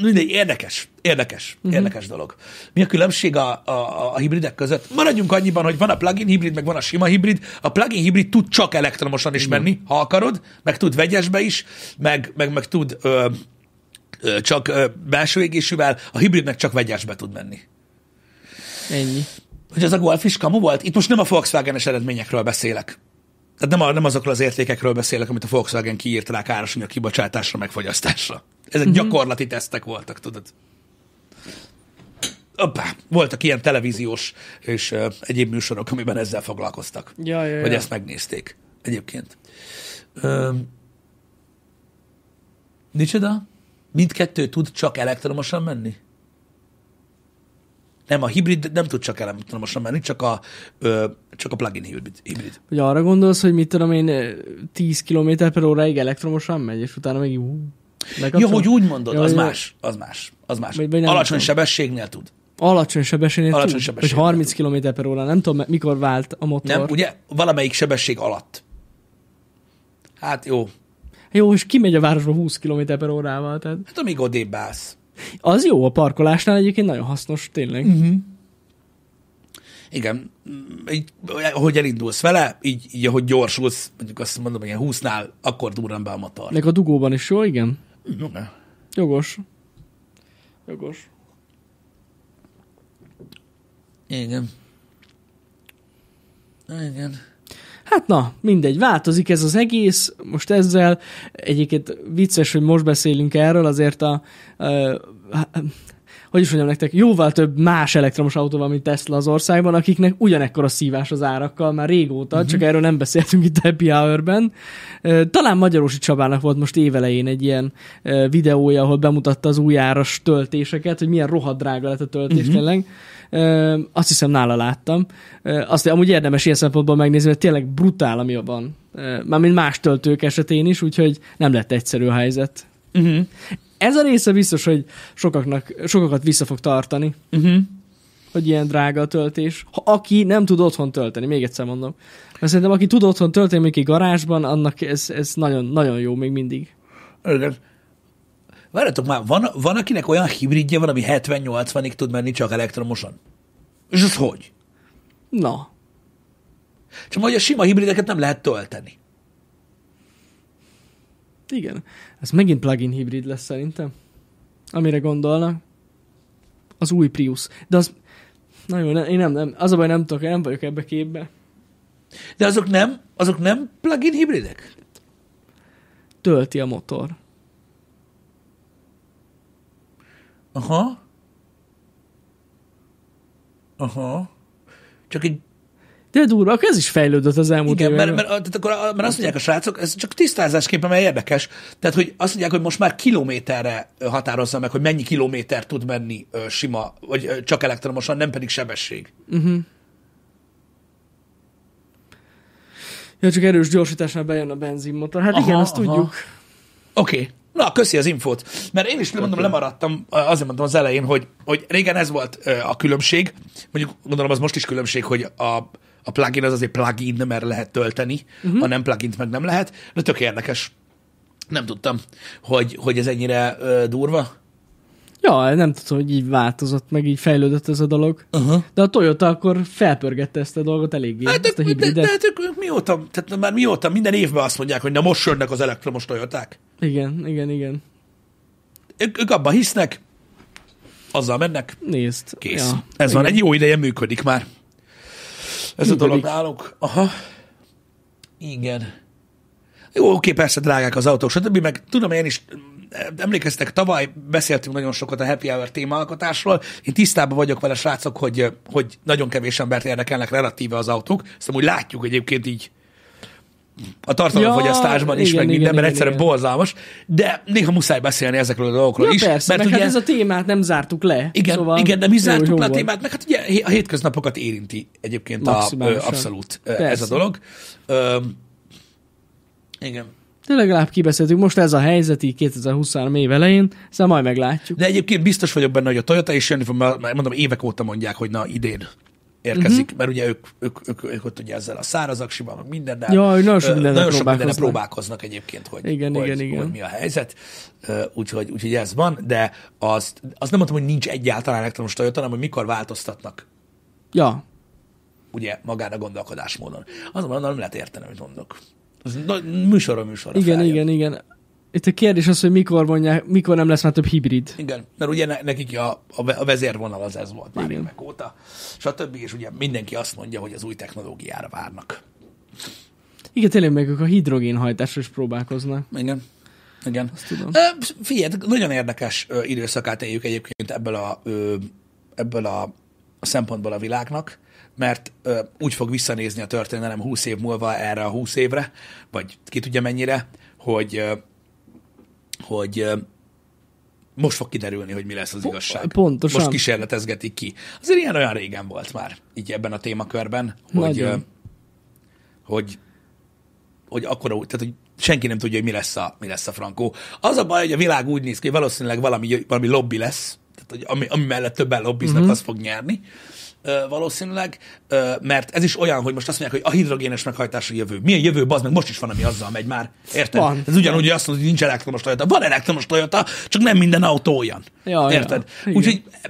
mindegy, érdekes, érdekes, uh-huh. érdekes dolog. Mi a különbség a, a, a hibridek között? Maradjunk annyiban, hogy van a plug-in hibrid, meg van a sima hibrid. A plug-in hibrid tud csak elektromosan is uh menni, ha akarod, meg tud vegyesbe is, meg, meg, meg tud ö, ö, csak ö, belső égésűvel, a hibrid meg csak vegyesbe tud menni. Ennyi. Hogy az a Golf is kamu volt? Itt most nem a Volkswagen-es eredményekről beszélek. Tehát nem, nem azokról az értékekről beszélek, amit a Volkswagen kiírt rá károsanyag kibocsátásra, megfogyasztásra. Ezek mm-hmm. gyakorlati tesztek voltak, tudod. Opa, voltak ilyen televíziós és uh, egyéb műsorok, amiben ezzel foglalkoztak. Ja, ja, ja. Hogy ezt megnézték egyébként. Um, micsoda? Mindkettő tud csak elektromosan menni? Nem, a hibrid nem tud csak elemet most menni, csak a, ö, csak a plug-in hibrid. Ugye arra gondolsz, hogy mit tudom én, 10 km per óráig elektromosan megy, és utána meg jó. Ja, hogy úgy mondod, az, más, az más, az más. Vagy, vagy Alacsony tudom. sebességnél tud. Alacsony sebességnél Alacsony tud, sebességnél hogy 30 km per óra, nem tudom, mikor vált a motor. Nem, ugye valamelyik sebesség alatt. Hát jó. Jó, és kimegy a városba 20 km per órával. Tehát... Hát amíg odébb állsz. Az jó a parkolásnál egyébként, nagyon hasznos, tényleg. Uh-huh. Igen, így, ahogy elindulsz vele, így, így ahogy gyorsulsz, mondjuk azt mondom, hogy ilyen 20-nál, akkor durran be a matar. Meg a dugóban is jó, igen? Mhm. Okay. Jogos. Jogos. Igen. Igen. Hát na, mindegy, változik ez az egész, most ezzel egyébként vicces, hogy most beszélünk erről, azért a, a, a hogy is mondjam nektek, jóval több más elektromos autó van, mint Tesla az országban, akiknek ugyanekkor a szívás az árakkal már régóta, uh-huh. csak erről nem beszéltünk itt Happy Hour-ben. Talán Magyarosi Csabának volt most évelején egy ilyen videója, ahol bemutatta az új áras töltéseket, hogy milyen rohadt drága lett a töltés uh-huh. Azt hiszem nála láttam. Azt amúgy érdemes ilyen szempontból megnézni, mert tényleg brutál, ami van. Mármint más töltők esetén is, úgyhogy nem lett egyszerű a helyzet. Uh-huh. Ez a része biztos, hogy sokaknak, sokakat vissza fog tartani. Uh-huh hogy ilyen drága a töltés. Ha aki nem tud otthon tölteni, még egyszer mondom. Mert szerintem aki tud otthon tölteni, még egy garázsban, annak ez, ez nagyon, nagyon jó még mindig. Igen. Várjatok már, van, van akinek olyan hibridje van, ami 70-80-ig tud menni csak elektromosan? És ez hogy? Na. Csak hogy a sima hibrideket nem lehet tölteni. Igen. Ez megint plug-in hibrid lesz szerintem. Amire gondolnak. Az új Prius. De az... Na jó, én nem, nem. Az a baj, nem tudok, nem vagyok ebbe képbe. De azok nem, azok nem plug-in hibridek? Tölti a motor. Aha. Aha. Csak egy de durva, akkor ez is fejlődött az elmúlt Igen, mert, mert, tehát akkor, mert azt mondják a srácok, ez csak tisztázásképpen, mert érdekes, tehát hogy azt mondják, hogy most már kilométerre határozza meg, hogy mennyi kilométer tud menni ö, sima, vagy ö, csak elektromosan, nem pedig sebesség. Uh-huh. Ja, csak erős gyorsításnál bejön a benzinmotor. Hát aha, igen, azt aha. tudjuk. Oké. Okay. Na, köszi az infót. Mert én is mondom, lemaradtam, azért mondtam az elején, hogy, hogy régen ez volt a különbség, mondjuk gondolom az most is különbség, hogy a, a plugin az azért plugin, mert lehet tölteni, uh-huh. a nem plugin meg nem lehet, de tök érdekes. Nem tudtam, hogy, hogy ez ennyire uh, durva. Ja, nem tudom, hogy így változott, meg így fejlődött ez a dolog. Uh-huh. De a Toyota akkor felpörgette ezt a dolgot eléggé, hát, ezt a de, De, de, de ők mióta, tehát már mióta minden évben azt mondják, hogy na most jönnek az elektromos Toyoták. Igen, igen, igen. Ők, ők abban hisznek, azzal mennek. Nézd. Kész. Ja, ez igen. van, egy jó ideje működik már. Ez működik. a dolog nálunk. Aha. Igen. Jó, oké, persze drágák az autók, stb. Meg tudom, én is emlékeztek, tavaly beszéltünk nagyon sokat a happy hour témaalkotásról. Én tisztában vagyok vele, srácok, hogy, hogy nagyon kevés embert érdekelnek relatíve az autók. szóval úgy látjuk egyébként így a tartalomfogyasztásban ja, is, igen, meg minden, igen, mert egyszerűen borzalmas, de néha muszáj beszélni ezekről a dolgokról ja, is. Persze, mert meg ugye, hát ez a témát nem zártuk le. Igen, szóval igen de mi zártuk jó, le a témát, mert hát ugye a hétköznapokat érinti egyébként a, abszolút persze. ez a dolog. Ö, igen. De legalább kibeszéltük, most ez a helyzet így 2023 év elején, szóval majd meglátjuk. De egyébként biztos vagyok benne, hogy a Toyota is jönni fog, mert mondom, évek óta mondják, hogy na idén érkezik, uh-huh. mert ugye ők, ők, ők, ők ott ugye ezzel a szárazak simán, meg de Ja, nagyon sok mindenre, nagyon sok mindenre próbálkoznak egyébként, hogy, igen, hogy, igen, igen. hogy mi a helyzet. Úgyhogy, úgyhogy ez van, de azt, azt nem mondtam, hogy nincs egyáltalán elektromos Toyota, hanem hogy mikor változtatnak. Ja. Ugye magán a gondolkodásmódon. Azonban nem lehet érteni, amit mondok. Ez műsora műsora. Igen, feljön. igen, igen. Itt a kérdés az, hogy mikor, mondják, mikor nem lesz már több hibrid. Igen, mert ugye nekik a, a vezérvonal az ez volt már évek óta, és a többi, is ugye mindenki azt mondja, hogy az új technológiára várnak. Igen, tényleg meg ők a hidrogénhajtásra is próbálkoznak. Igen. Igen. Azt Figyelj, nagyon érdekes időszakát éljük egyébként ebből a, ebből a szempontból a világnak, mert ö, úgy fog visszanézni a történelem 20 év múlva erre a 20 évre, vagy ki tudja mennyire, hogy, ö, hogy ö, most fog kiderülni, hogy mi lesz az igazság. Pontosan. Most kísérletezgetik ki. Azért ilyen olyan régen volt már, így ebben a témakörben, hogy, ö, hogy, hogy akkor, tehát hogy senki nem tudja, hogy mi lesz a, mi lesz a frankó. Az a baj, hogy a világ úgy néz ki, hogy valószínűleg valami, valami lobby lesz, tehát hogy ami, ami mellett többen lobbiznak, uh-huh. az fog nyerni valószínűleg, mert ez is olyan, hogy most azt mondják, hogy a hidrogénes meghajtású jövő. Milyen jövő, az meg most is van, ami azzal megy már. Érted? Van. Ez ugyanúgy, hogy azt mondja, hogy nincs elektromos Toyota. Van elektromos Toyota, csak nem minden autó olyan. Ja, érted? Ja, Úgyhogy eh,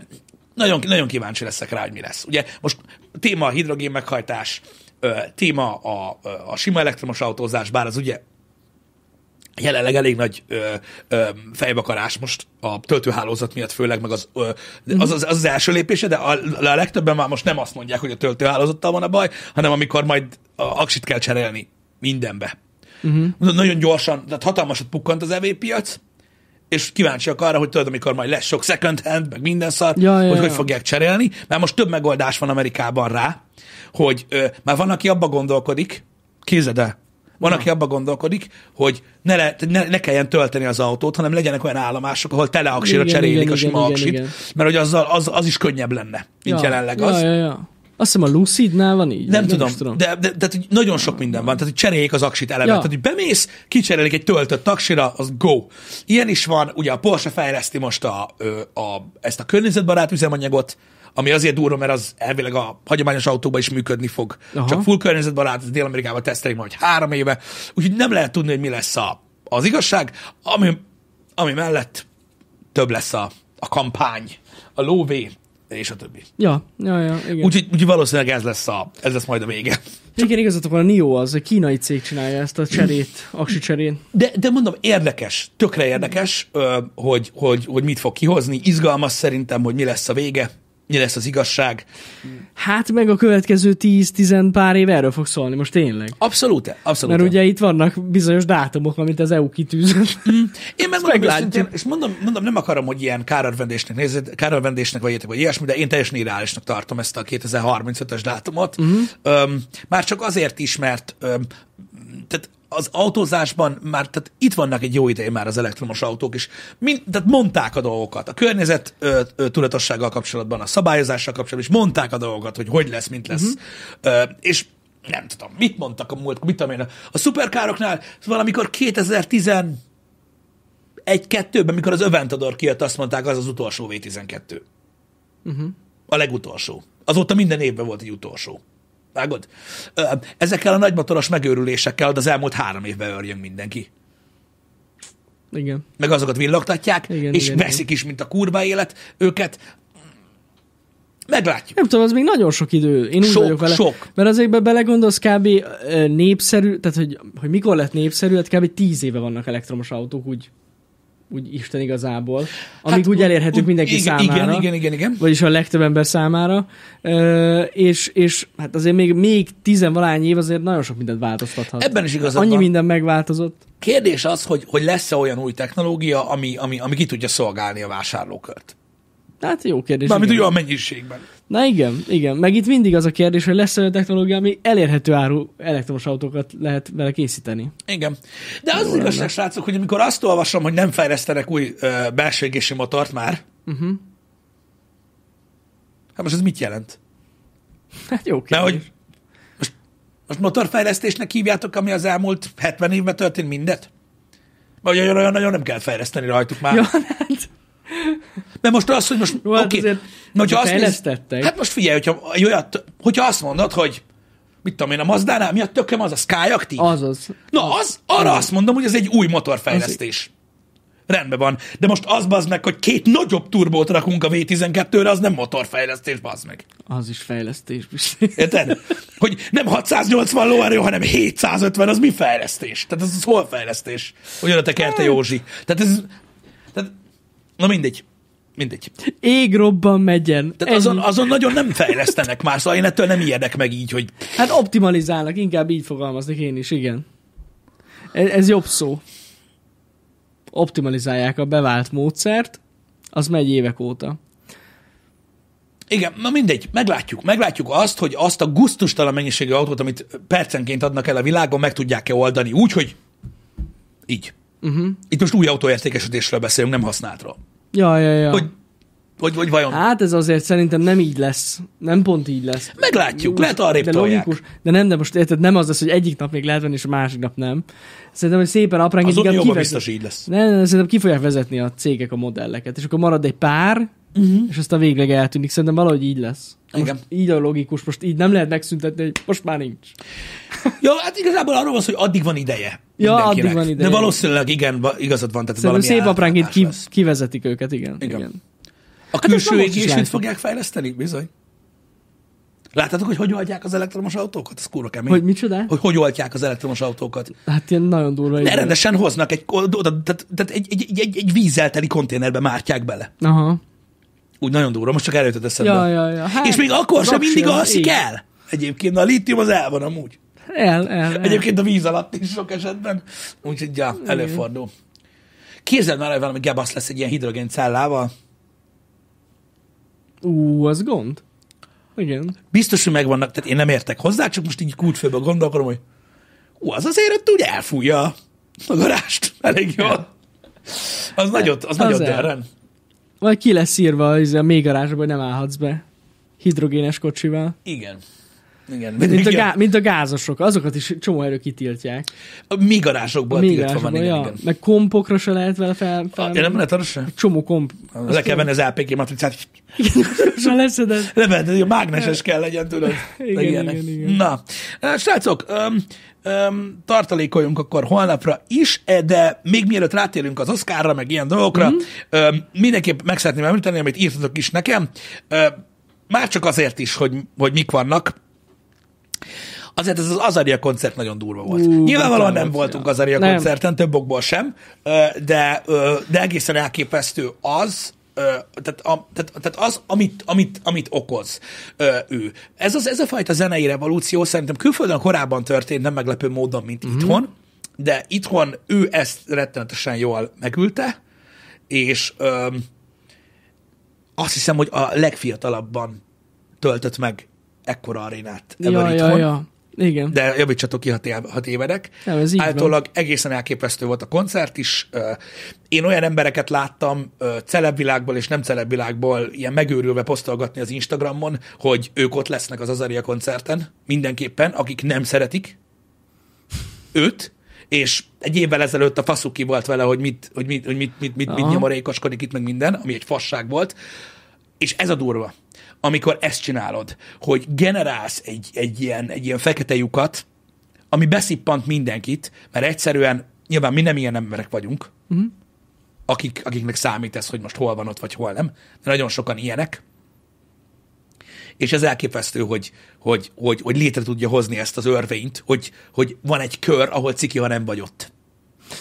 nagyon, nagyon kíváncsi leszek rá, hogy mi lesz. Ugye most téma a hidrogén meghajtás, téma a, a sima elektromos autózás, bár az ugye jelenleg elég nagy ö, ö, fejbakarás most a töltőhálózat miatt főleg, meg az, ö, az, mhm. az, az, az első lépése, de a, a legtöbben már most nem azt mondják, hogy a töltőhálózattal van a baj, hanem amikor majd a aksit kell cserélni mindenbe. Uh-huh. Nagyon gyorsan, tehát hatalmasat pukkant az evépiac, és kíváncsiak arra, hogy tudod, amikor majd lesz sok second hand, meg minden szar, ja, ja, hogy ja. hogy fogják cserélni, mert most több megoldás van Amerikában rá, hogy ö, már van, aki abba gondolkodik, kézede van, ja. aki abba gondolkodik, hogy ne, le, ne, ne kelljen tölteni az autót, hanem legyenek olyan állomások, ahol tele haksira cserélik igen, a sima igen, aksit, igen, igen. mert hogy azzal, az, az is könnyebb lenne, mint ja, jelenleg az. Ja, ja, ja. Azt hiszem a Lucidnál van így. Nem, nem tudom, tudom. De, de, de, de nagyon sok minden van. Tehát, hogy cseréljék az aksit eleve. Ja. Tehát, hogy bemész, kicserélik egy töltött taksira, az go. Ilyen is van. Ugye a Porsche fejleszti most a, a, a ezt a környezetbarát üzemanyagot, ami azért durva, mert az elvileg a hagyományos autóban is működni fog. Aha. Csak full környezetbarát, ez Dél-Amerikában tesztelik majd három éve, úgyhogy nem lehet tudni, hogy mi lesz a, az igazság, ami, ami mellett több lesz a, a kampány, a lóvé, és a többi. Ja, ja, ja igen. Úgyhogy úgy valószínűleg ez lesz, a, ez lesz majd a vége. Igen, igazatok van, a NIO az, a kínai cég csinálja ezt a cserét, aksi cserén. De, de mondom, érdekes, tökre érdekes, hogy, hogy, hogy mit fog kihozni, izgalmas szerintem, hogy mi lesz a vége mi lesz az igazság. Hát meg a következő 10-10 pár év erről fog szólni, most tényleg. Abszolút, abszolút. Mert ugye itt vannak bizonyos dátumok, amit az EU kitűzött. Hm. Én meg mondom, és mondom, mondom, nem akarom, hogy ilyen kárörvendésnek nézed, kárörvendésnek vagyjátok, vagy ilyesmi, de én teljesen irreálisnak tartom ezt a 2035-ös dátumot. Mm. Öm, már csak azért is, mert öm, tehát az autózásban már, tehát itt vannak egy jó ideje már az elektromos autók, is, mind, tehát mondták a dolgokat. A környezet ö, ö, tudatossággal kapcsolatban, a szabályozással kapcsolatban is mondták a dolgokat, hogy hogy lesz, mint lesz. Uh-huh. Ö, és nem tudom, mit mondtak a múlt, mit tudom én, a, a szuperkároknál valamikor 2010 egy-kettőben, mikor az Öventador kijött, azt mondták, az az utolsó V12. Uh-huh. Mhm. A legutolsó. Azóta minden évben volt egy utolsó. Vágod? Ezekkel a nagymotoros megőrülésekkel de az elmúlt három évben örjön mindenki. Igen. Meg azokat villogtatják, igen, és igen, veszik igen. is, mint a kurva élet őket. Meglátjuk. Nem tudom, az még nagyon sok idő. Én úgy sok, vagyok vele. Sok. Mert azért belegondolsz, kb. népszerű, tehát hogy, hogy mikor lett népszerű, hát kb. tíz éve vannak elektromos autók, úgy úgy Isten igazából, amik hát, úgy elérhetők úgy, mindenki igen, számára. Igen, igen, igen, igen. Vagyis a legtöbb ember számára. Ö, és, és hát azért még, még tizenvalány év azért nagyon sok mindent változtathat. Ebben is igazad Annyi van. minden megváltozott. Kérdés az, hogy, hogy lesz-e olyan új technológia, ami, ami, ami ki tudja szolgálni a vásárlókört? Hát jó kérdés. Mármint olyan mennyiségben. Na igen, igen. Meg itt mindig az a kérdés, hogy lesz olyan technológia, ami elérhető áru elektromos autókat lehet vele készíteni. Igen. De az, az igazság, srácok, hogy amikor azt olvasom, hogy nem fejlesztenek új ö, belső égési motort már, uh-huh. hát most ez mit jelent? Hát jó kérdés. Mert, hogy most, most motorfejlesztésnek hívjátok, ami az elmúlt 70 évben történt mindet? Vagy olyan, olyan nagyon nem kell fejleszteni rajtuk már. Jó, hát. Mert most azt, hogy most... Jó, hát okay, azért hogyha azt néz, Hát most figyelj, hogyha, olyat, hogyha azt mondod, hogy mit tudom én, a Mazdánál mi a tököm az a Sky Az az. Na, az, arra az. azt mondom, hogy ez egy új motorfejlesztés. Rendben van. De most az bazd meg, hogy két nagyobb turbót rakunk a V12-re, az nem motorfejlesztés, bazd meg. Az is fejlesztés, biztos. Érted? Hogy nem 680 lóerő, hanem 750, az mi fejlesztés? Tehát ez, az hol fejlesztés? Hogy te kerte hát- Józsi. Tehát ez... Tehát Na mindegy. Mindegy. robban megyen. Tehát azon, azon nagyon nem fejlesztenek már, szóval én ettől nem ijedek meg így, hogy... Hát optimalizálnak, inkább így fogalmaznék én is, igen. Ez, ez jobb szó. Optimalizálják a bevált módszert, az megy évek óta. Igen, na mindegy, meglátjuk. Meglátjuk azt, hogy azt a guztustalan mennyiségű autót, amit percenként adnak el a világon, meg tudják-e oldani úgy, hogy így. Uh-huh. Itt most új autóértékesítésről beszélünk, nem használtra. Ja, ja, ja. Hogy hogy, hogy vajon? Hát ez azért szerintem nem így lesz. Nem pont így lesz. Meglátjuk, lehet arrébb de logikus, de nem, de most érted, nem az lesz, hogy egyik nap még lehet venni, és a másik nap nem. Szerintem, hogy szépen apránként... Az Unióban biztos így lesz. Nem, nem, szerintem ki fogják vezetni a cégek a modelleket, és akkor marad egy pár, uh-huh. és aztán végleg eltűnik. Szerintem valahogy így lesz. Most Igen. így a logikus, most így nem lehet megszüntetni, hogy most már nincs. ja, hát igazából arról van hogy addig van ideje. Ja, addig van ideje. De valószínűleg igen, igazad van. Tehát valami szép apránként ki, kivezetik őket, igen. igen. igen. A hát külső hát égését fogják fejleszteni, bizony. Láttátok, hogy hogy oltják az elektromos autókat? Ez kurva kemény. Hogy micsoda? Hogy hogy oltják az elektromos autókat? Hát ilyen nagyon durva. Ne, rendesen hoznak egy, oda, tehát, tehát egy, egy, egy, egy vízzel teli konténerbe mártják bele. Aha. Úgy nagyon durva, most csak előtted eszembe. Ja, ja, ja. Hát, és még akkor sem mindig alszik el. Egyébként a lítium az el van amúgy. El, el, el. Egyébként a víz alatt is sok esetben. Úgyhogy, ja, előfordul. Képzeld már, hogy valami gebasz lesz egy ilyen hidrogén cellával. Ú, az gond. Igen. Biztos, hogy megvannak, tehát én nem értek hozzá, csak most így kútfőből gondolkodom, hogy ú, az azért ott úgy elfújja a garást elég jól. Az nagyot, az, az nagyot derren. Vagy ki lesz írva a mély garázsba, hogy nem állhatsz be hidrogénes kocsival. Igen. Igen, mint, igen. A gá- mint a gázosok, azokat is csomó erő kitiltják. A mi garázsokból mi tiltva van, igen, ja. igen. Meg kompokra se lehet vele fel... fel a, nem lehet arra se? Csomó komp. Azt Le kell venni az LPG matricát. Igen, sem leszeded. Le a mágneses kell legyen, tudod. Igen, igen, igen, igen. Na, srácok, Öm, tartalékoljunk akkor holnapra is, e, de még mielőtt rátérünk az Oszkárra, meg ilyen dolgokra, mm. um, mindenképp meg szeretném említeni, amit írtatok is nekem, öm, már csak azért is, hogy, hogy mik vannak, Azért ez az Azaria koncert nagyon durva volt. Uh, Nyilvánvalóan nem voltunk Azaria nem. koncerten, több okból sem, de, de egészen elképesztő az, tehát, a, tehát, tehát az, amit, amit, amit okoz ö, ő. Ez, az, ez a fajta zenei revolúció szerintem külföldön korábban történt, nem meglepő módon, mint mm-hmm. itthon, de itthon ő ezt rettenetesen jól megülte, és ö, azt hiszem, hogy a legfiatalabban töltött meg ekkora arénát ever ja, itthon. Ja, ja. Igen. De javítsatok ki, ha, tévedek. Általában egészen elképesztő volt a koncert is. Én olyan embereket láttam celebvilágból és nem celebvilágból ilyen megőrülve posztolgatni az Instagramon, hogy ők ott lesznek az Azaria koncerten, mindenképpen, akik nem szeretik őt, és egy évvel ezelőtt a faszuki volt vele, hogy mit, hogy mit, hogy mit, mit, mit, mit nyomorékoskodik itt, meg minden, ami egy fasság volt, és ez a durva amikor ezt csinálod, hogy generálsz egy, egy, ilyen, egy ilyen fekete lyukat, ami beszippant mindenkit, mert egyszerűen nyilván mi nem ilyen emberek vagyunk, uh-huh. akik, akiknek számít ez, hogy most hol van ott, vagy hol nem, de nagyon sokan ilyenek, és ez elképesztő, hogy, hogy, hogy, hogy létre tudja hozni ezt az örvényt, hogy, hogy van egy kör, ahol ciki, ha nem vagy ott.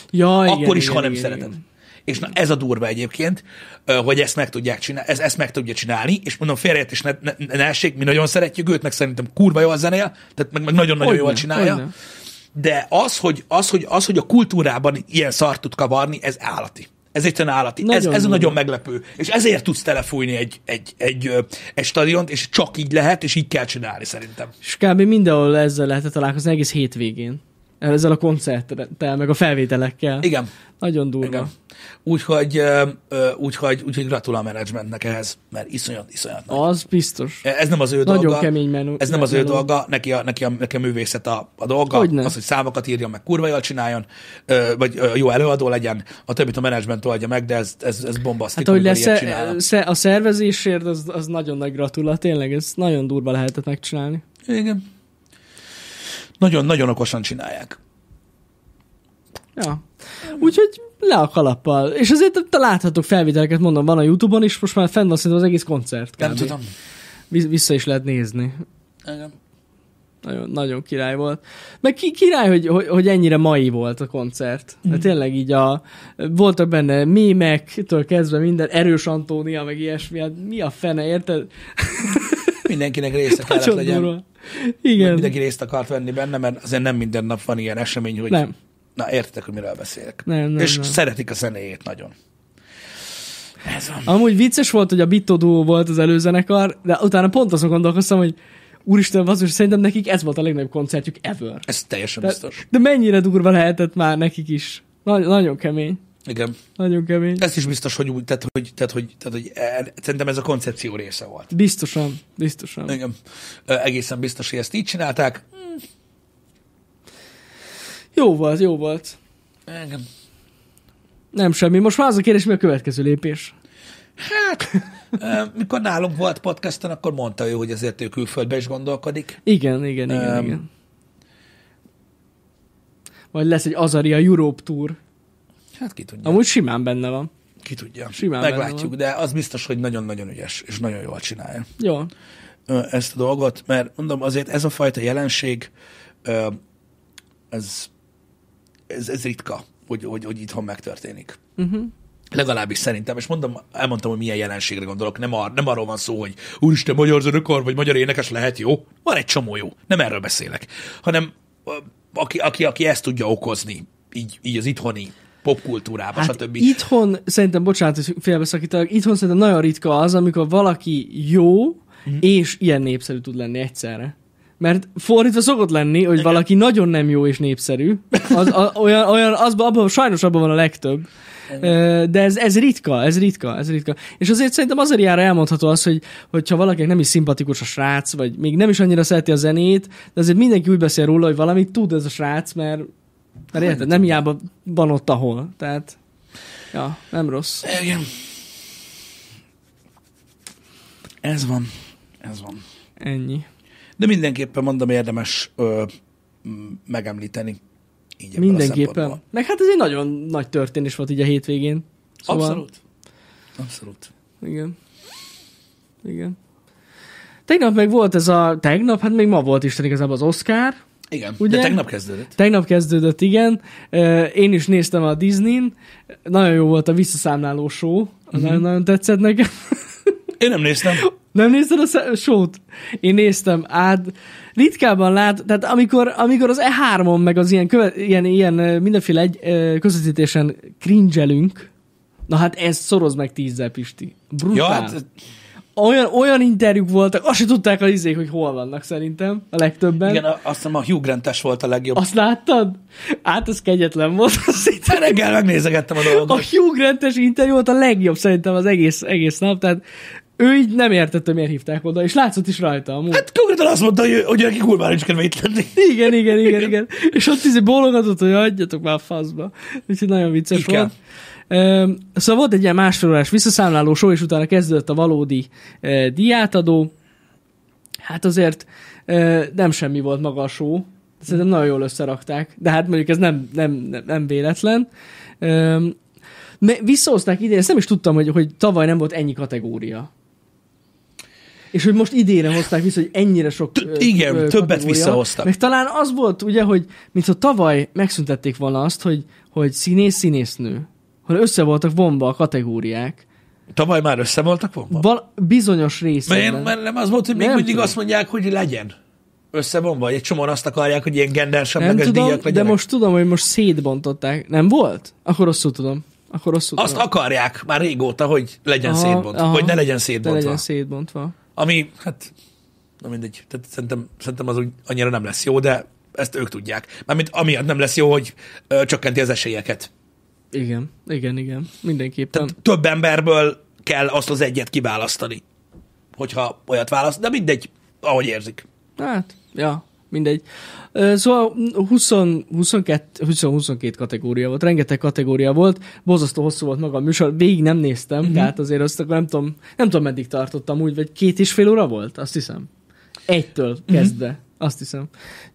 Ja, Akkor igen, is, igen, ha nem igen, szereted. Igen. És na ez a durva egyébként, hogy ezt meg tudják csinálni, ez, ezt meg tudja csinálni, és mondom, félreértés is, ne, ne, ne essék, mi nagyon szeretjük őt, meg szerintem kurva jó a zenél, tehát meg, meg nagyon-nagyon jól csinálja. Olyan. De az hogy, az, hogy, az, hogy a kultúrában ilyen szart tud kavarni, ez állati. Ez egyszerűen állati. Nagyon ez, ez nagyon, nagyon meglepő. És ezért tudsz telefújni egy, egy, egy, egy stadiont, és csak így lehet, és így kell csinálni szerintem. És kb. mindenhol ezzel lehetett találkozni egész hétvégén ezzel a koncerttel, meg a felvételekkel. Igen. Nagyon durva. Igen. Úgyhogy, úgyhogy, úgyhogy gratulál a menedzsmentnek ehhez, mert iszonyat, iszonyat nagy. Az biztos. E, ez nem az ő Nagyon dolga. kemény menü. Ez nem az menü. ő dolga, neki a, neki a, neki a művészet a, a dolga. Hogy Az, hogy számokat írjon, meg kurva jól csináljon, vagy jó előadó legyen, a többit a menedzsment oldja meg, de ez, ez, ez bombasztikus. Hát, hogy lesz e- e- a szervezésért, az, az nagyon nagy gratulál. tényleg, ez nagyon durva lehetett megcsinálni. Igen nagyon-nagyon okosan csinálják. Ja. Úgyhogy le a kalappal. És azért te láthatok felvételeket, mondom, van a Youtube-on is, most már fenn van szerintem az egész koncert. Kb. Nem tudom. Vissza is lehet nézni. Igen. Nagyon, nagyon király volt. Meg ki, király, hogy, hogy, hogy ennyire mai volt a koncert. Mm. Hát tényleg így a, voltak benne mémektől kezdve minden, erős Antónia, meg ilyesmi, hát mi a fene, érted? Mindenkinek része kellett legyen. Durva. Igen. Mindenki részt akart venni benne, mert azért nem minden nap van ilyen esemény, hogy... Nem. Na, értitek, hogy miről beszélek. Nem, nem, És nem. szeretik a zenéjét nagyon. Ez van. Amúgy vicces volt, hogy a Bitto Duo volt az előzenekar, de utána pont azon gondolkoztam, hogy úristen, basszus, szerintem nekik ez volt a legnagyobb koncertjük ever. Ez teljesen de, biztos. De mennyire durva lehetett már nekik is. Nagy, nagyon kemény. Igen. Nagyon kemény. Ez is biztos, hogy úgy, tehát, hogy, tehát, hogy, tehát, hogy e, szerintem ez a koncepció része volt. Biztosan, biztosan. Igen. Egészen biztos, hogy ezt így csinálták. Hmm. Jó volt, jó volt. Igen. Nem semmi. Most már az a kérdés, mi a következő lépés? Hát, mikor nálunk volt podcasten, akkor mondta ő, hogy ezért ő külföldbe is gondolkodik. Igen, igen, igen, um, igen. Vagy lesz egy Azaria Europe Tour. Hát ki tudja. Amúgy simán benne van. Ki tudja. Simán Meglátjuk, de az biztos, hogy nagyon-nagyon ügyes, és nagyon jól csinálja. Jó. Ezt a dolgot, mert mondom, azért ez a fajta jelenség, ez, ez, ez ritka, hogy, hogy, hogy itthon megtörténik. Uh-huh. Legalábbis szerintem, és mondom, elmondtam, hogy milyen jelenségre gondolok. Nem, ar- nem arról van szó, hogy úristen, magyar zenekar vagy magyar énekes lehet jó. Van egy csomó jó. Nem erről beszélek. Hanem aki, aki, aki ezt tudja okozni, így, így az itthoni popkultúrába, hát stb. Itthon szerintem, bocsánat, hogy félbeszakítanak, itthon szerintem nagyon ritka az, amikor valaki jó mm. és ilyen népszerű tud lenni egyszerre. Mert fordítva szokott lenni, hogy Igen. valaki nagyon nem jó és népszerű. Az, a, olyan, olyan az, abban, sajnos abban van a legtöbb. Igen. De ez, ez ritka, ez ritka, ez ritka. És azért szerintem azért jár elmondható az, hogy hogyha valakinek nem is szimpatikus a srác, vagy még nem is annyira szereti a zenét, de azért mindenki úgy beszél róla, hogy valamit tud ez a srác, mert mert érted, nem hiába van ott, ahol. Tehát, ja, nem rossz. Igen. Ez van. Ez van. Ennyi. De mindenképpen mondom, érdemes ö, megemlíteni. Így mindenképpen. Meg hát ez egy nagyon nagy történés volt így a hétvégén. Szóval... Abszolút. Abszolút. Igen. Igen. Tegnap meg volt ez a... Tegnap, hát még ma volt Isten igazából az Oscar, igen, Ugye? de tegnap kezdődött. Tegnap kezdődött, igen. Én is néztem a Disney-n. Nagyon jó volt a visszaszámláló show. Uh-huh. Mhm. Nagyon-nagyon tetszett nekem. Én nem néztem. Nem nézted a sót? Én néztem, át ritkában lát, tehát amikor, amikor az E3-on, meg az ilyen, követ, ilyen, ilyen mindenféle egy, közvetítésen cringe na hát ez szoroz meg tízzel, Pisti. Brutál. Ja, hát olyan, olyan interjúk voltak, azt se tudták a izék, hogy hol vannak szerintem, a legtöbben. Igen, azt hiszem a Hugh grant volt a legjobb. Azt láttad? Hát ez kegyetlen volt. Szinte reggel megnézegettem a dolgot. A Hugh grant interjú volt a legjobb szerintem az egész, egész nap, tehát ő így nem értette, miért hívták oda, és látszott is rajta amúgy. Hát konkrétan azt mondta, hogy, hogy neki kurvára nincs kedve itt lenni. Igen, igen, igen, igen. igen. És ott izé bólogatott, hogy adjatok már faszba. Úgyhogy nagyon vicces igen. volt. Szóval volt egy ilyen másfél órás visszaszámláló show, és utána kezdődött a valódi diátadó. Hát azért nem semmi volt maga a show. Szerintem nagyon jól összerakták, de hát mondjuk ez nem, nem, nem, nem véletlen. Visszahozták idén, ezt nem is tudtam, hogy, hogy tavaly nem volt ennyi kategória. És hogy most idére hozták vissza, hogy ennyire sok. T- igen, ö, többet visszahoztak. Meg talán az volt, ugye, hogy mintha tavaly megszüntették volna azt, hogy, hogy színész, színésznő hogy össze voltak vonva a kategóriák. Tavaly már össze voltak vonva? Val- bizonyos részben. Mert, mert nem az volt, hogy még nem mindig tudom. azt mondják, hogy legyen összevonva, vonva. egy csomóan azt akarják, hogy ilyen tudom, díjak legyenek. de most tudom, hogy most szétbontották. Nem volt? Akkor rosszul tudom. Akkor rosszul azt tudom. akarják már régóta, hogy legyen aha, szétbontva, aha, hogy ne legyen szétbontva. Ne legyen szétbontva. Ami, hát, na mindegy. Tehát szerintem, szerintem az úgy annyira nem lesz jó, de ezt ők tudják. Mármint amiatt nem lesz jó, hogy ö, csökkenti az esélyeket. Igen, igen, igen, mindenképpen. Tehát több emberből kell azt az egyet kiválasztani, hogyha olyat választ, de mindegy, ahogy érzik. Hát, ja, mindegy. Szóval 20, 22, 20, 22 kategória volt, rengeteg kategória volt, bozasztó hosszú volt maga a műsor, végig nem néztem, mm-hmm. tehát azért azt akkor nem tudom, nem tudom meddig tartottam úgy, vagy két és fél óra volt, azt hiszem. Egytől mhm. kezdve. Mm-hmm. Azt hiszem.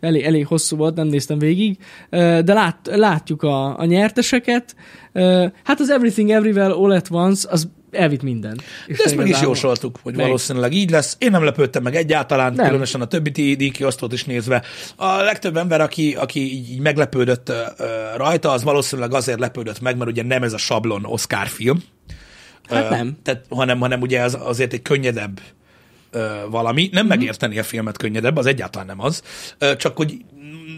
Elég, elég hosszú volt, nem néztem végig, de lát, látjuk a, a nyerteseket. Hát az Everything Everywhere All at Once, az elvitt minden. De ezt meg is jósoltuk, hogy meg. valószínűleg így lesz. Én nem lepődtem meg egyáltalán, nem. különösen a többi díjkiosztót is nézve. A legtöbb ember, aki, aki így meglepődött rajta, az valószínűleg azért lepődött meg, mert ugye nem ez a sablon Oscar film. Hát nem. Tehát, hanem, hanem ugye az, azért egy könnyedebb valami. Nem mm-hmm. megérteni a filmet könnyedebb, az egyáltalán nem az. Csak hogy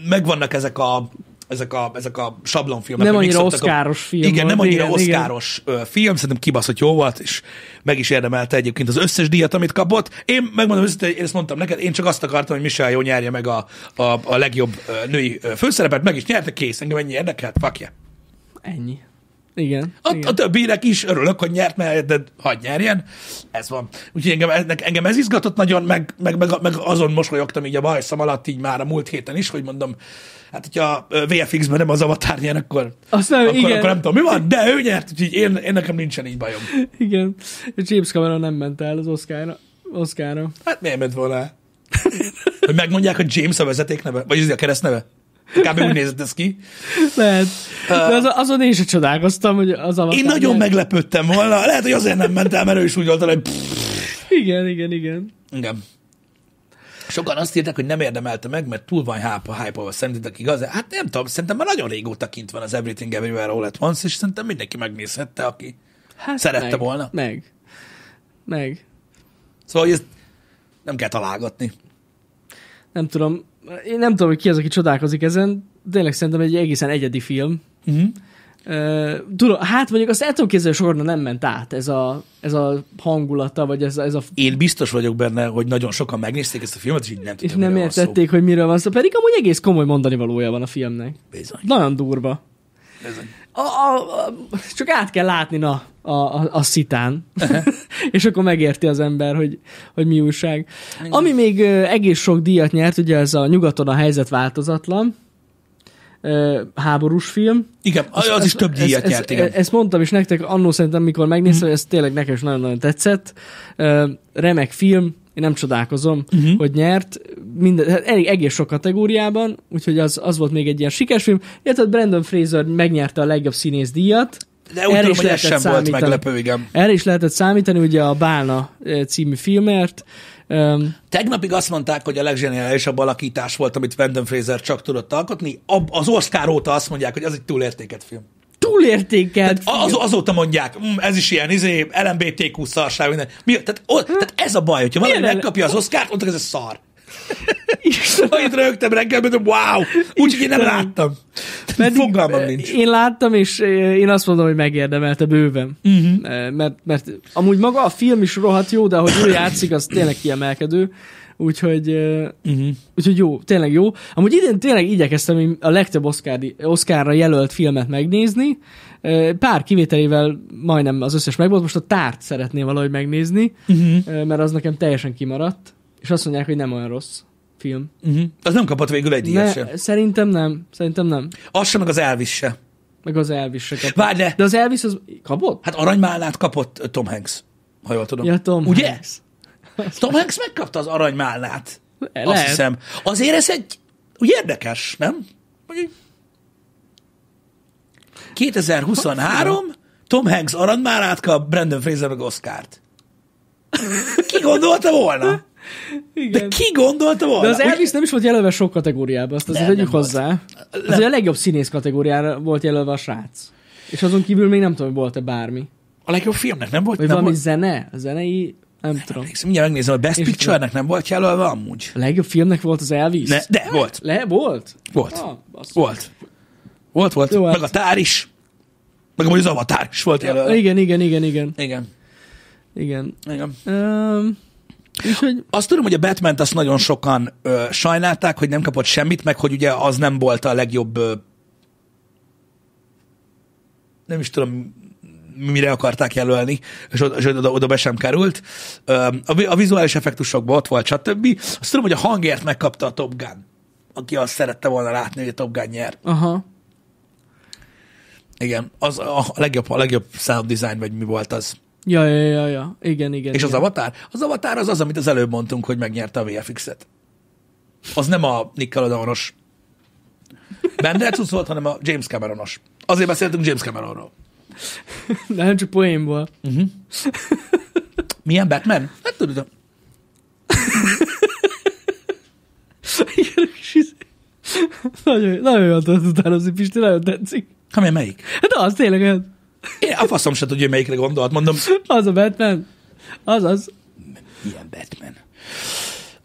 megvannak ezek a ezek a, ezek a sablonfilmek. Nem annyira oszkáros a... film. Igen, nem annyira igen, oszkáros igen. film, szerintem kibaszott jó volt, és meg is érdemelte egyébként az összes díjat, amit kapott. Én megmondom őszintén, én ezt mondtam neked, én csak azt akartam, hogy Michelle jó nyerje meg a, a, a legjobb női főszerepet, meg is nyerte, kész, engem ennyi érdekelt, fuck yeah. Ennyi. Igen. A, igen. a többinek is örülök, hogy nyert, mert de hagy nyerjen. Ez van. Úgyhogy engem, engem ez izgatott nagyon, meg, meg, meg, meg azon mosolyogtam így a bajszam alatt, így már a múlt héten is, hogy mondom, hát hogyha a VFX-ben nem az avatár nyer, akkor, Aztán, akkor, igen. akkor nem tudom, mi van, de ő nyert, úgyhogy én, én nekem nincsen így bajom. Igen. James Cameron nem ment el az Oscarra. Oscarra. Hát miért ment volna hogy megmondják, hogy James a vezeték neve, vagy ez a kereszt neve? Kb. úgy nézett ki. Lehet. De az, azon én is csodálkoztam, hogy az a. Én nagyon meglepődtem volna. Lehet, hogy azért nem ment el, mert ő is úgy volt, hogy... Igen, igen, igen. Igen. Sokan azt írták, hogy nem érdemelte meg, mert túl van hype a Szerintetek igaz? Hát nem tudom, szerintem már nagyon régóta kint van az Everything Everywhere All At Once, és szerintem mindenki megnézhette, aki hát szerette meg, volna. Meg. Meg. Szóval, hogy ezt nem kell találgatni. Nem tudom, én nem tudom, hogy ki az, aki csodálkozik ezen, De tényleg szerintem egy egészen egyedi film. Uh-huh. Uh, tudom, hát mondjuk azt ettől kézzel sokan nem ment át ez a, ez a hangulata, vagy ez, ez a... Én biztos vagyok benne, hogy nagyon sokan megnézték ezt a filmet, és így nem tudom. És nem értették, hogy miről van szó. Pedig amúgy egész komoly mondani valója van a filmnek. Bizony. Nagyon durva. Bizony a, a, a, csak át kell látni na, a, a, a szitán. és akkor megérti az ember, hogy, hogy mi újság. Ingen. Ami még egész sok díjat nyert, ugye ez a nyugaton a helyzet változatlan, háborús film. Igen, az, az is több díjat ez, nyert, igen. Ezt, ezt mondtam is nektek, annó szerintem, amikor megnéztem, mhm. mm. ez tényleg nekem is nagyon-nagyon tetszett. Remek film, én nem csodálkozom, uh-huh. hogy nyert minden, hát elég, egész sok kategóriában, úgyhogy az, az volt még egy ilyen sikeres film. Érted, Brandon Fraser megnyerte a legjobb színész díjat. De úgy tudom, hogy sem számítani. volt meglepő, igen. Erre is lehetett számítani, ugye a Bálna eh, című filmért. Um, Tegnapig azt mondták, hogy a legzseniálisabb alakítás volt, amit Brandon Fraser csak tudott alkotni. Az Oscar óta azt mondják, hogy az egy túlértéket film túlértékelt. Tehát az, azóta mondják, mm, ez is ilyen, izé, LMBTQ szarság, minden. Mi, tehát, o, tehát, ez a baj, hogyha valaki Milyen megkapja el... az oszkárt, ott ez a szar. Istenem. Annyit rögtem reggel, mert wow! Úgyhogy én nem láttam. Pedig Fogalmam eh, nincs. Én láttam, és eh, én azt mondom, hogy megérdemelte bőven. Uh-huh. Mert, mert amúgy maga a film is rohadt jó, de ahogy ő játszik, az tényleg kiemelkedő. Úgyhogy, uh-huh. úgyhogy jó, tényleg jó. Amúgy idén tényleg igyekeztem a legtöbb Oscar-i, Oscarra jelölt filmet megnézni. Pár kivételével majdnem az összes megvolt. Most a tárt szeretném valahogy megnézni, uh-huh. mert az nekem teljesen kimaradt és azt mondják, hogy nem olyan rossz film. Uh-huh. Az nem kapott végül egy díjat sem. Szerintem nem. Szerintem nem. Az sem, meg az Elvis se. Meg az Elvis se kapott. Várj, de... de az Elvis az kapott? Hát aranymálnát kapott Tom Hanks, ha jól tudom. Ja, Tom Ugye? Hanks. Tom Hanks megkapta az aranymálnát. Lehet. Azt hiszem. Azért ez egy úgy érdekes, nem? 2023, Tom Hanks aranymálát kap, Brandon Fraser meg Oscar-t. Ki gondolta volna? Igen. De ki gondolta volna? De az Elvis nem is volt jelölve sok kategóriában, azt azért tegyük hozzá. Az a legjobb színész kategóriára volt jelölve a srác. És azon kívül még nem tudom, hogy volt-e bármi. A legjobb filmnek nem volt? Vagy nem valami volt... zene, a zenei, nem, nem hát tudom. Emlékszem, mindjárt megnézem, a Best Picture-nek nem volt jelölve amúgy. A legjobb filmnek volt az Elvis? Ne, de, volt. Le, volt? Volt. Ah, volt. Volt, volt. Jó, hát. Meg a tár is. Meg amúgy az avatár is volt jelölve. Igen, igen, igen, igen. Igen. Igen. igen. Um, Úgyhogy... Azt tudom, hogy a batman azt nagyon sokan ö, sajnálták, hogy nem kapott semmit, meg hogy ugye az nem volt a legjobb ö, nem is tudom, mire akarták jelölni, és oda, és oda, oda be sem került. A, a vizuális effektusokban ott volt, stb. Azt tudom, hogy a hangért megkapta a Top Gun, aki azt szerette volna látni, hogy a Top Gun nyer. Aha. Igen, az a, a legjobb, a legjobb sound design, vagy mi volt az. Ja, ja, ja, ja. Igen, igen. És igen. az Avatár. Az Avatár az az, amit az előbb mondtunk, hogy megnyerte a VFX-et. Az nem a Nickelodeonos Bendelcuc volt, hát hanem a James Cameronos. Azért beszéltünk James Cameronról. De nem csak poénból. Uh-huh. Milyen Batman? Hát tudom. nagyon, nagyon jól tudtál, Pisti, nagyon tetszik. Hát melyik? Hát az tényleg olyan. Hát- én a faszom se tudja, melyikre gondolt, mondom. Az a Batman? Az az. Milyen Batman?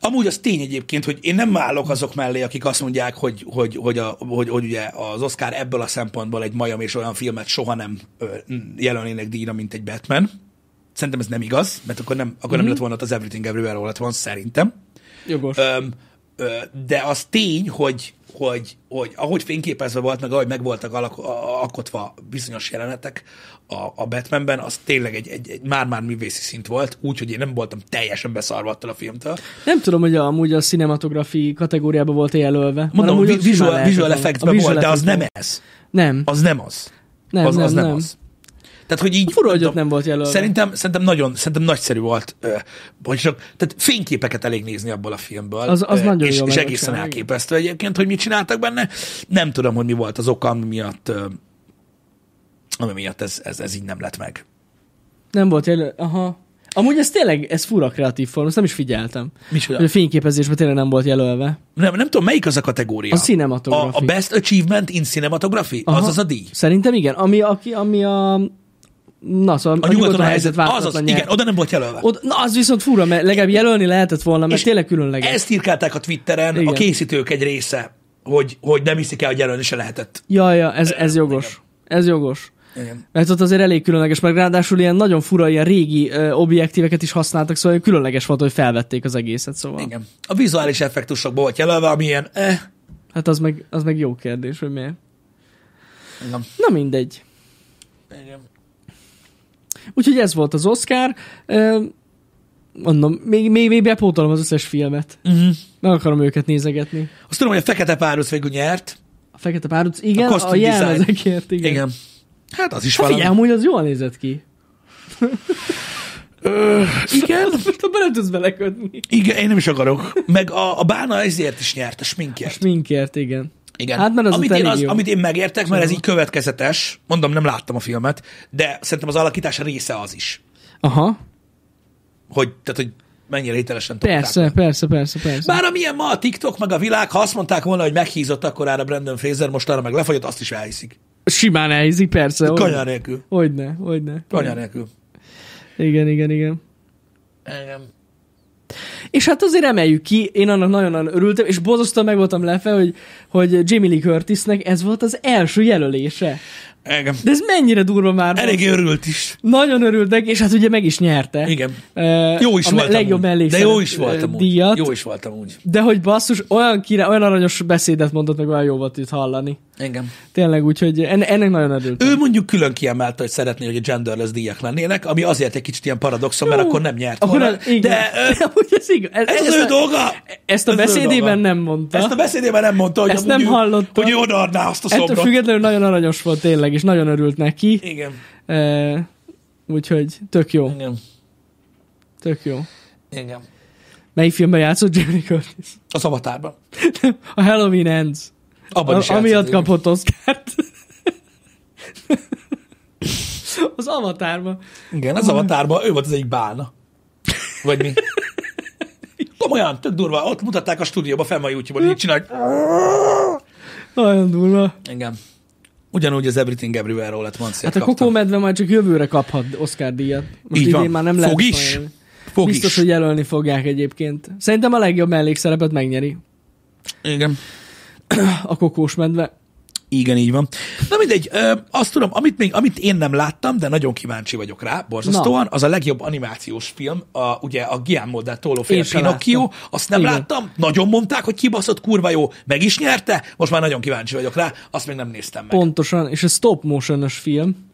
Amúgy az tény egyébként, hogy én nem állok azok mellé, akik azt mondják, hogy, hogy, hogy, a, hogy, hogy ugye az Oscar ebből a szempontból egy majom és olyan filmet soha nem ö, jelölnének díjra, mint egy Batman. Szerintem ez nem igaz, mert akkor nem, akkor mm-hmm. nem mhm. lett volna az Everything Everywhere, ahol lett van, szerintem. Jogos. Öm, ö, de az tény, hogy hogy, hogy ahogy fényképezve volt, meg ahogy meg voltak alak, alkotva bizonyos jelenetek a, a Batmanben, az tényleg egy, egy, egy már-már művészi szint volt, úgyhogy én nem voltam teljesen beszarva a filmtől. Nem tudom, hogy amúgy a cinematografi kategóriába volt jelölve. Mondom, vi- visual, visual effect volt, de az nem ez. Nem. Az nem az. Nem, az, nem, az nem, nem az. Tehát, hogy így... Fura, hogy ott nem volt jelölve. Szerintem, szerintem nagyon, szerintem nagyszerű volt. Hogy csak, tehát fényképeket elég nézni abból a filmből. Az, az nagyon és, jó és egészen elképesztő egyébként, hogy mit csináltak benne. Nem tudom, hogy mi volt az oka, ami miatt, ami miatt ez, ez, ez így nem lett meg. Nem volt jelölve. Aha. Amúgy ez tényleg, ez fura kreatív forma, ezt nem is figyeltem. Micsoda? A fényképezésben tényleg nem volt jelölve. Nem, nem tudom, melyik az a kategória? A cinematografi. A, a Best Achievement in Cinematography? Aha. Az az a díj? Szerintem igen. Ami, aki, ami a Na, szóval a, a nyugaton, nyugaton a helyzet, helyzet az, az igen, oda nem volt jelölve. Oda, na, az viszont fura, mert legalább jelölni lehetett volna, mert és tényleg különleges. Ezt írkálták a Twitteren igen. a készítők egy része, hogy, hogy nem hiszik el, hogy jelölni se lehetett. Ja, ja, ez, ez jogos. Igen. Ez jogos. Igen. Mert ott azért elég különleges, meg ráadásul ilyen nagyon fura, ilyen régi ö, objektíveket is használtak, szóval különleges volt, hogy felvették az egészet, szóval. Igen. A vizuális effektusokból volt jelölve, amilyen... eh. Hát az meg, az meg jó kérdés, hogy miért. Igen. Na mindegy. Úgyhogy ez volt az Oscar. Mondom, még, még, még bepótolom az összes filmet. Uh-huh. Meg akarom őket nézegetni. Azt tudom, hogy a Fekete Páruc végül nyert. A Fekete Páruc, igen, a, a jelmezekért, igen. igen. Hát az is hát valami. Figyelj, amúgy az jól nézett ki. Igen, igen. Bele tudsz belekötni. Igen, én nem is akarok. Meg a, a bána ezért is nyert, a sminkért. A sminkért, igen. Igen. Hát, mert az amit, én, az, jó. amit én megértek, mert ez így következetes, mondom, nem láttam a filmet, de szerintem az alakítás része az is. Aha. Hogy, tehát, hogy mennyire hitelesen tudták. Persze, meg. persze, persze, persze. Bár amilyen ma a TikTok meg a világ, ha azt mondták volna, hogy meghízott ára Brandon Fraser, most arra meg lefagyott, azt is elhiszik. Simán elhiszik, persze. Kanyar nélkül. Hogyne, hogyne. Kanyar nélkül. Igen, igen, igen. Igen. És hát azért emeljük ki, én annak nagyon-nagyon örültem, és bozasztóan meg voltam lefe, hogy, hogy Jamie Lee Curtisnek ez volt az első jelölése. Igen. De ez mennyire durva már. Elég van. örült is. Nagyon örültek, és hát ugye meg is nyerte. Igen. Uh, jó is a voltam. Legjobb úgy. De jó is voltam díjat. Úgy. Jó is voltam úgy. De hogy basszus, olyan, kire, olyan aranyos beszédet mondott, meg olyan jó volt itt hallani. Igen. Tényleg, úgyhogy en, ennek nagyon örültem. Ő mondjuk külön kiemelte, hogy szeretné, hogy a genderless díjak lennének, ami azért egy kicsit ilyen paradoxon, mert akkor nem nyert akkor volna. Igen. De ö, ez, igaz. ez, ez, az ő dolga. Ezt a ez beszédében nem mondta. Ezt a beszédében nem mondta, hogy, ezt nem ő, hogy odaadná azt a szobrot. Ettől függetlenül nagyon aranyos volt tényleg, és nagyon örült neki. Igen. E, úgyhogy tök jó. Igen. Tök jó. Igen. Melyik filmben játszott Jamie Curtis? Az Avatarban. A Halloween Ends. Abban a, is Amiatt kapott Oscar-t. az Avatárban. Igen, az Avatárban ő volt az egyik bána. Vagy mi? Komolyan, tök durva. Ott mutatták a stúdióba, fel a YouTube-on, így csinált. Nagyon durva. Igen ugyanúgy az Everything Everywhere-ról lett Hát a medve majd csak jövőre kaphat Oscar díjat. Most Így van. már nem lehet. Fog is. Fog Biztos, is. hogy jelölni fogják egyébként. Szerintem a legjobb mellékszerepet megnyeri. Igen. A kokós medve. Igen, így van. Na mindegy, ö, azt tudom, amit, még, amit én nem láttam, de nagyon kíváncsi vagyok rá, borzasztóan, Na. az a legjobb animációs film, a, ugye a Guillermo del Toro film Pinocchio, azt nem Igen. láttam, nagyon mondták, hogy kibaszott kurva jó, meg is nyerte, most már nagyon kíváncsi vagyok rá, azt még nem néztem meg. Pontosan, és a stop motion film,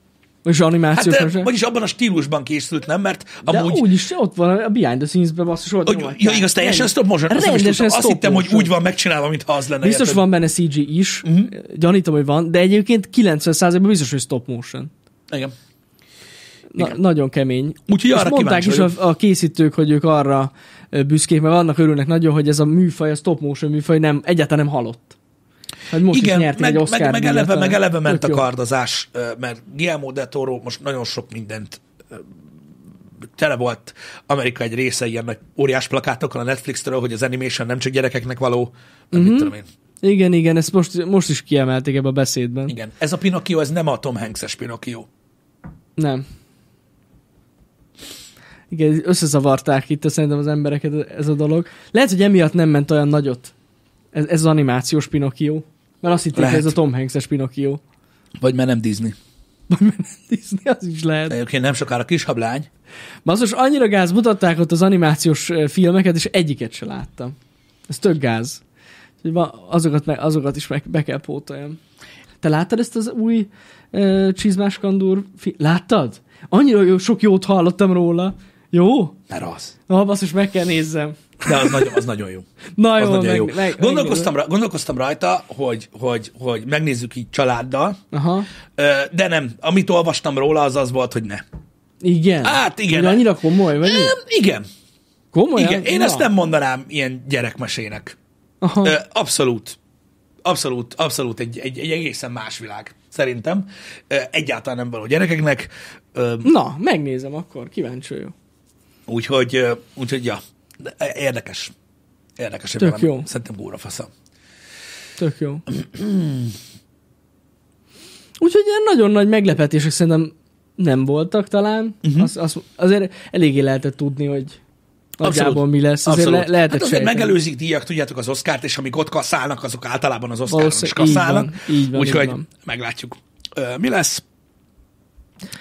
és animációs hát, de, vagyis abban a stílusban készült, nem? Mert amúgy... De úgyis ott van a Behind the Scenes-ben basszus volt. ja, igaz, teljesen stop motion. Rendesen azt, stop azt hittem, motion. hogy úgy van megcsinálva, mintha az lenne. Biztos érted. van benne CG is, uh-huh. gyanítom, hogy van, de egyébként 90%-ban biztos, hogy stop motion. Igen. Na, Igen. nagyon kemény. Úgyhogy arra mondták is a, a készítők, hogy ők arra büszkék, mert annak örülnek nagyon, hogy ez a műfaj, a stop motion műfaj nem, egyáltalán nem halott. Hát most Igen, is meg, egy meg, meg, meg, eleve, meg eleve ment a kardozás, mert Guillermo de Toro most nagyon sok mindent tele volt Amerika egy része ilyen nagy óriás plakátokkal a Netflixről, hogy az animation nem csak gyerekeknek való, Uh-huh. mit mhm. tudom én. Igen, igen, ezt most, most is kiemelték ebbe a beszédben. Igen, ez a Pinocchio, ez nem a Tom Hanks-es Pinocchio. Nem. Igen, összezavarták itt szerintem az embereket ez a dolog. Lehet, hogy emiatt nem ment olyan nagyot ez, ez az animációs Pinocchio. Mert azt hitték, hogy ez a Tom Hanks-es Pinocchio. Vagy mert nem Disney. Vagy mert nem Disney, az is lehet. oké nem sokára kis hablány. Basszus, annyira gáz mutatták ott az animációs filmeket, és egyiket se láttam. Ez tök gáz. Azokat, meg, azokat is meg, be kell pótoljam. Te láttad ezt az új uh, csizmás kandúr? Fi- láttad? Annyira jó, sok jót hallottam róla. Jó? Ne rossz. Na, basszus, meg kell nézzem. De az nagyon, az nagyon jó. Na jó, az nagyon meg, jó. Meg, gondolkoztam, meg, gondolkoztam rajta, hogy, hogy, hogy megnézzük így családdal, Aha. de nem. Amit olvastam róla, az az volt, hogy ne. Igen? Hát igen. Ugye annyira komoly? Vagy? nem, Igen. Komolyan? Igen. Én Na. ezt nem mondanám ilyen gyerekmesének. Aha. Abszolút. Abszolút, abszolút egy, egy, egy egészen más világ, szerintem. Egyáltalán nem való gyerekeknek. Na, megnézem akkor, kíváncsi vagyok. Úgyhogy, úgyhogy ja, de érdekes. Érdekes. Tök velem. jó. Szerintem búra faszom. Tök jó. Úgyhogy ilyen nagyon nagy meglepetések szerintem nem voltak talán. Uh-huh. Mhm. Az, az, azért eléggé lehetett tudni, hogy nagyjából mi lesz. Azért le, lehetett hát azért megelőzik díjak, tudjátok, az oszkárt, és amik ott kaszálnak, azok általában az oszkáron is kaszálnak. Úgyhogy meglátjuk, Ö, mi lesz.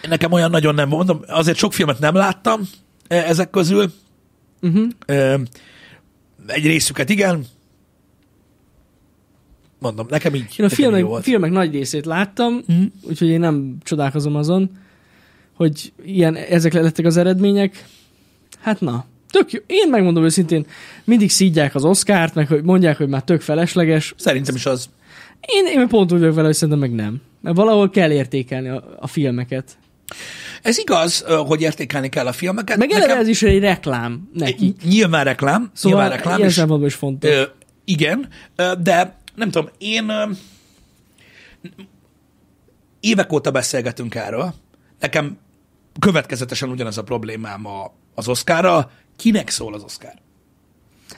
Nekem olyan nagyon nem mondom, azért sok filmet nem láttam e, ezek közül, Uh-huh. egy részüket igen, mondom, nekem így. Én a filmek, filmek nagy részét láttam, uh-huh. úgyhogy én nem csodálkozom azon, hogy ilyen, ezek lettek az eredmények. Hát na, tök jó. Én megmondom őszintén, mindig szídják az Oscárt, meg hogy mondják, hogy már tök felesleges. Szerintem is az. Én, én pont úgy vagyok vele, hogy szerintem meg nem. Mert valahol kell értékelni a, a filmeket. Ez igaz, hogy értékelni kell a filmeket. Meg eleve Nekem... ez is egy reklám neki. Nyilván reklám. Szóval nyilván reklám. Ilyen maga is fontos. Ö, igen, de nem tudom, én ö, évek óta beszélgetünk erről. Nekem következetesen ugyanaz a problémám a, az oszkára. Kinek szól az Oszkár?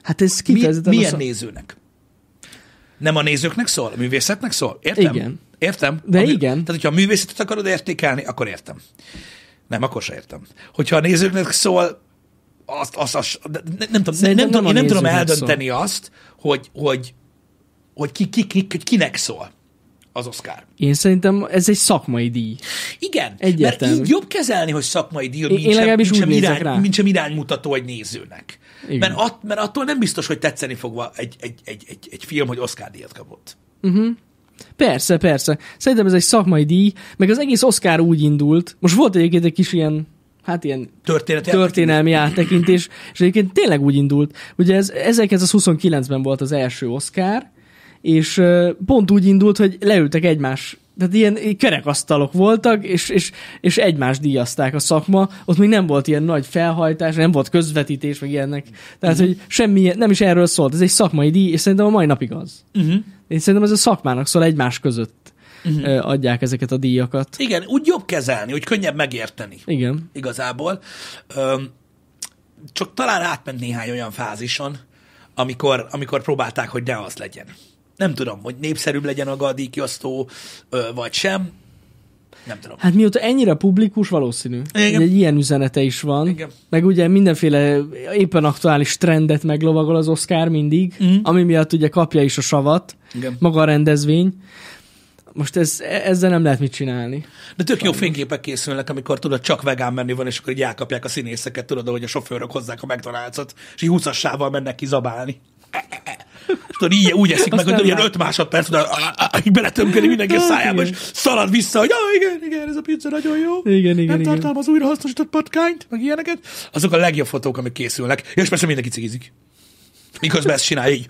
Hát ez Mi, milyen az... nézőnek? Nem a nézőknek szól, a művészetnek szól? Értem? Igen. Értem? De Ami, igen. Tehát, hogyha a művészetet akarod értékelni, akkor értem. Nem, akkor se értem. Hogyha a nézőknek szól, azt, azt, azt nem, nem, tudom, nem, nem, tudom, én nem tudom eldönteni szól. azt, hogy, hogy, hogy ki, ki, ki, hogy kinek szól az Oscar. Én szerintem ez egy szakmai díj. Igen, Egyetem. mert így jobb kezelni, hogy szakmai díj, mint, sem, mint, sem irány, mint sem iránymutató egy nézőnek. Igen. Mert, att, mert attól nem biztos, hogy tetszeni fogva egy, egy, egy, egy, egy film, hogy Oscar díjat kapott. Uh-huh. Persze, persze. Szerintem ez egy szakmai díj, meg az egész Oscar úgy indult. Most volt egyébként egy kis ilyen hát ilyen történet történelmi áttekintés, és egyébként tényleg úgy indult. Ugye ez 1929-ben volt az első Oscar, és pont úgy indult, hogy leültek egymás tehát ilyen kerekasztalok voltak, és, és, és egymást díjazták a szakma. Ott még nem volt ilyen nagy felhajtás, nem volt közvetítés, meg ilyenek. Tehát, uh-huh. hogy semmi, nem is erről szólt. Ez egy szakmai díj, és szerintem a mai napig az. Uh-huh. Én szerintem ez a szakmának szól egymás között uh-huh. adják ezeket a díjakat. Igen, úgy jobb kezelni, hogy könnyebb megérteni. Igen. Igazából. Öm, csak talán átment néhány olyan fázison, amikor, amikor próbálták, hogy ne az legyen. Nem tudom, hogy népszerűbb legyen a gazdíjkiosztó, vagy sem nem tudom. Hát mióta ennyire publikus, valószínű. Igen. Egy ilyen üzenete is van. Igen. Meg ugye mindenféle éppen aktuális trendet meglovagol az Oscar mindig, mm. ami miatt ugye kapja is a savat, Igen. maga a rendezvény most ez, ezzel nem lehet mit csinálni. De tök Sajnos. jó fényképek készülnek, amikor tudod, csak vegán menni van, és akkor így elkapják a színészeket, tudod, hogy a sofőrök hozzák a mcdonalds és így húszassával mennek ki zabálni tudod, így úgy eszik Azt meg, hogy ilyen öt másodperc, hogy beletömködik mindenki a szájába, és szalad vissza, hogy ah, igen, igen, ez a pizza nagyon jó. Igen, igen, Nem Az újra újrahasznosított patkányt, meg ilyeneket. Azok a legjobb fotók, amik készülnek. És persze mindenki cigizik. Miközben ezt csinálja így.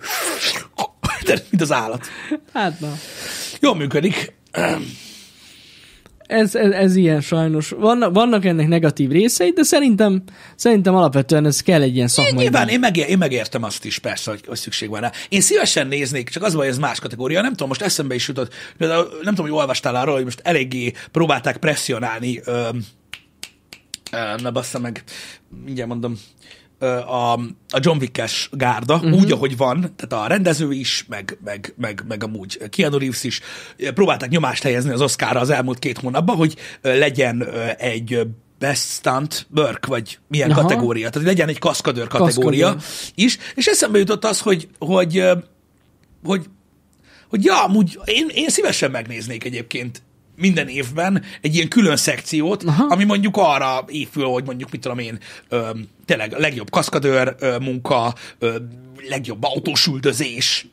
Mint az állat. Hát na. Jól működik ez, ez, ez ilyen sajnos. Vannak, vannak ennek negatív részei, de szerintem, szerintem alapvetően ez kell egy ilyen szakmai. Nyilván én, megér, én megértem azt is, persze, hogy, hogy szükség van rá. Én szívesen néznék, csak az hogy ez más kategória. Nem tudom, most eszembe is jutott, például nem tudom, hogy olvastál arról, hogy most eléggé próbálták presszionálni. na bassza meg, mindjárt mondom a, a John Wick-es gárda, uh-huh. úgy, ahogy van, tehát a rendező is, meg, meg, meg, meg amúgy Keanu Reeves is, próbálták nyomást helyezni az Oscarra az elmúlt két hónapban, hogy legyen egy best stunt work, vagy milyen Aha. kategória. Tehát legyen egy kaszkadőr kategória Kaszkadőr. is. És eszembe jutott az, hogy, hogy, hogy, hogy ja, amúgy én, én szívesen megnéznék egyébként minden évben egy ilyen külön szekciót, Aha. ami mondjuk arra épül, hogy mondjuk, mit tudom én, ö, tényleg legjobb kaszkadőr ö, munka, ö, legjobb autósüldözés,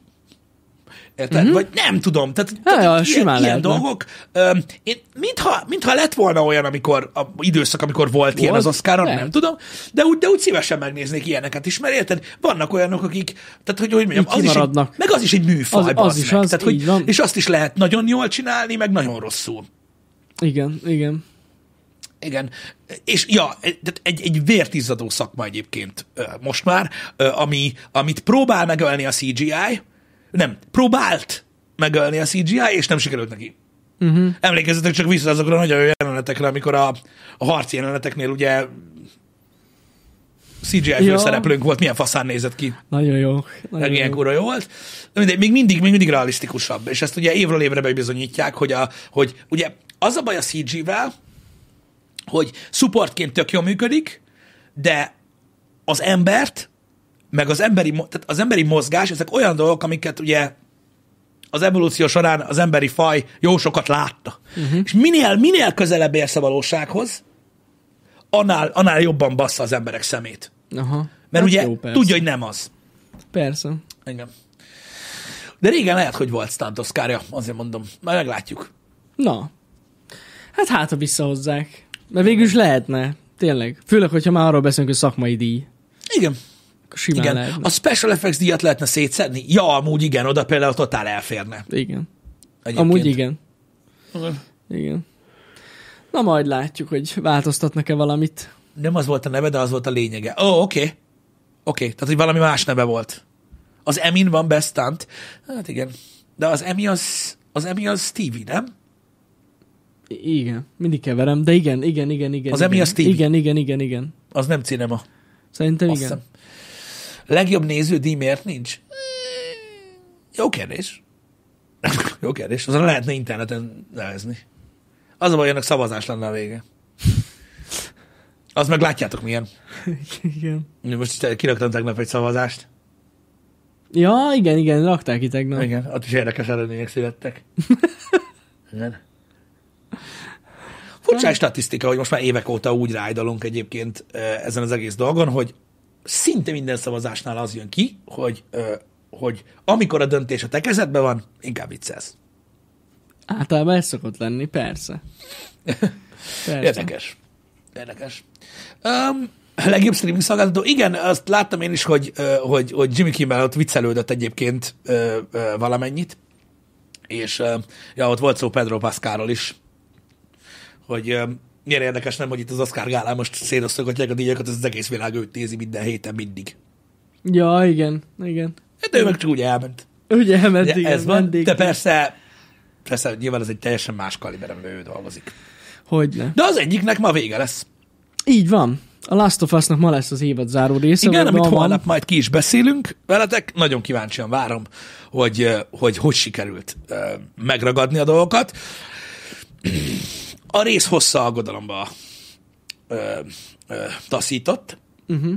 Érted? Mm-hmm. Vagy nem tudom. Tehát, ha, tehát ja, simán ilyen, ilyen dolgok. Öm, én, mintha, mintha lett volna olyan amikor a időszak, amikor volt, volt? ilyen az Oscaron, nem. nem tudom, de úgy, de úgy szívesen megnéznék ilyeneket is, mert érted? Vannak olyanok, akik, tehát hogy, hogy mondjam, az is egy, meg az is egy műfaj. Az, az is meg. az, tehát, hogy, van. És azt is lehet nagyon jól csinálni, meg nagyon rosszul. Igen, igen. Igen. És ja, egy, egy vértizzadó szakma egyébként most már, ami, amit próbál megölni a CGI, nem, próbált megölni a CGI, és nem sikerült neki. Uh-huh. Emlékezzetek csak vissza azokra a nagyon jó jelenetekre, amikor a, a harci jeleneteknél ugye CGI ja. szereplőnk volt, milyen faszán nézett ki. Nagyon jó. Nagyon Ilyen kura jó volt. De még mindig, még mindig realisztikusabb, és ezt ugye évről évre bebizonyítják, hogy, a, hogy ugye az a baj a CG-vel, hogy supportként tök jól működik, de az embert meg az emberi, tehát az emberi mozgás, ezek olyan dolgok, amiket ugye az evolúció során az emberi faj jó sokat látta. Uh-huh. És minél, minél közelebb érsz a valósághoz, annál, annál jobban bassza az emberek szemét. Aha. Mert hát ugye jó, tudja, hogy nem az. Persze. Engem. De régen lehet, hogy volt Stantoszkárja, azért mondom. Már meglátjuk. Na. Hát hát, ha visszahozzák. Mert végül is lehetne. Tényleg. Főleg, hogyha már arról beszélünk, hogy szakmai díj. Igen simán igen. lehetne. A special effects díjat lehetne szétszedni? Ja, amúgy igen, oda például totál elférne. Igen. Egyébként. Amúgy igen. igen. Igen. Na majd látjuk, hogy változtatnak-e valamit. Nem az volt a neve, de az volt a lényege. Ó, oh, oké. Okay. Oké, okay. tehát hogy valami más neve volt. Az Emin van Best Stunt. Hát igen. De az Emi az, az, Emi az Stevie, nem? Igen, mindig keverem, de igen, igen, igen, igen. Az igen. Emi az Stevie. Igen, igen, igen, igen. Az nem cinema. Szerintem Azt igen. Hiszem. Legjobb díj miért nincs? Jó kérdés. Jó kérdés. Azon lehetne interneten nevezni. Az a baj, annak szavazás lenne a vége. Az meg látjátok milyen. Igen. Most kiraktam tegnap egy szavazást. Ja, igen, igen, rakták ki tegnap. Igen, ott is érdekes eredmények születtek. igen. Furcsa statisztika, hogy most már évek óta úgy rájdalunk egyébként eh, ezen az egész dolgon, hogy szinte minden szavazásnál az jön ki, hogy, hogy amikor a döntés a te kezedben van, inkább viccelsz. Általában ez szokott lenni, persze. persze. Érdekes. Érdekes. Um, a legjobb streaming szolgáltató. Igen, azt láttam én is, hogy, hogy, hogy Jimmy Kimmel ott viccelődött egyébként valamennyit, és ja, ott volt szó Pedro Pascalról is, hogy milyen érdekes nem, hogy itt az Oscar gálán most szétosztogatják a díjakat, az, az egész világ őt nézi minden héten mindig. Ja, igen, igen. De hát ő meg csak úgy elment. Úgy elment, Ugye, igen, ez van, vendég. de persze, persze nyilván ez egy teljesen más kaliber, amiben ő dolgozik. Hogyne. De az egyiknek ma vége lesz. Így van. A Last of Us-nak ma lesz az évad záró része. Igen, amit holnap van. majd ki is beszélünk veletek. Nagyon kíváncsian várom, hogy hogy, hogy sikerült megragadni a dolgokat. A rész hossza aggodalomba ö, ö, taszított, uh-huh.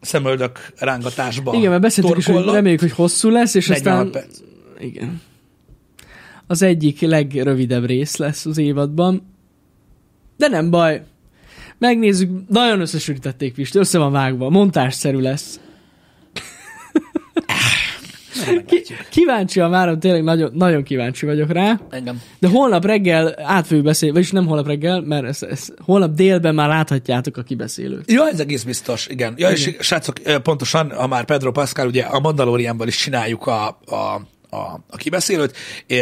szemöldök rángatásba Igen, mert beszéltük is, hogy reméljük, hogy hosszú lesz, és aztán... Perc. Igen. Az egyik legrövidebb rész lesz az évadban, de nem baj. Megnézzük, nagyon összesűrítették Pist, össze van vágva, montásszerű lesz kíváncsi a várom, tényleg nagyon, nagyon kíváncsi vagyok rá. Engem. De holnap reggel átfőbeszél, vagyis nem holnap reggel, mert ez, ez, holnap délben már láthatjátok a kibeszélőt. Ja, ez egész biztos, igen. Ja, igen. és srácok, pontosan, ha már Pedro Pascal, ugye a Mandalorianban is csináljuk a, a a, a kibeszélőt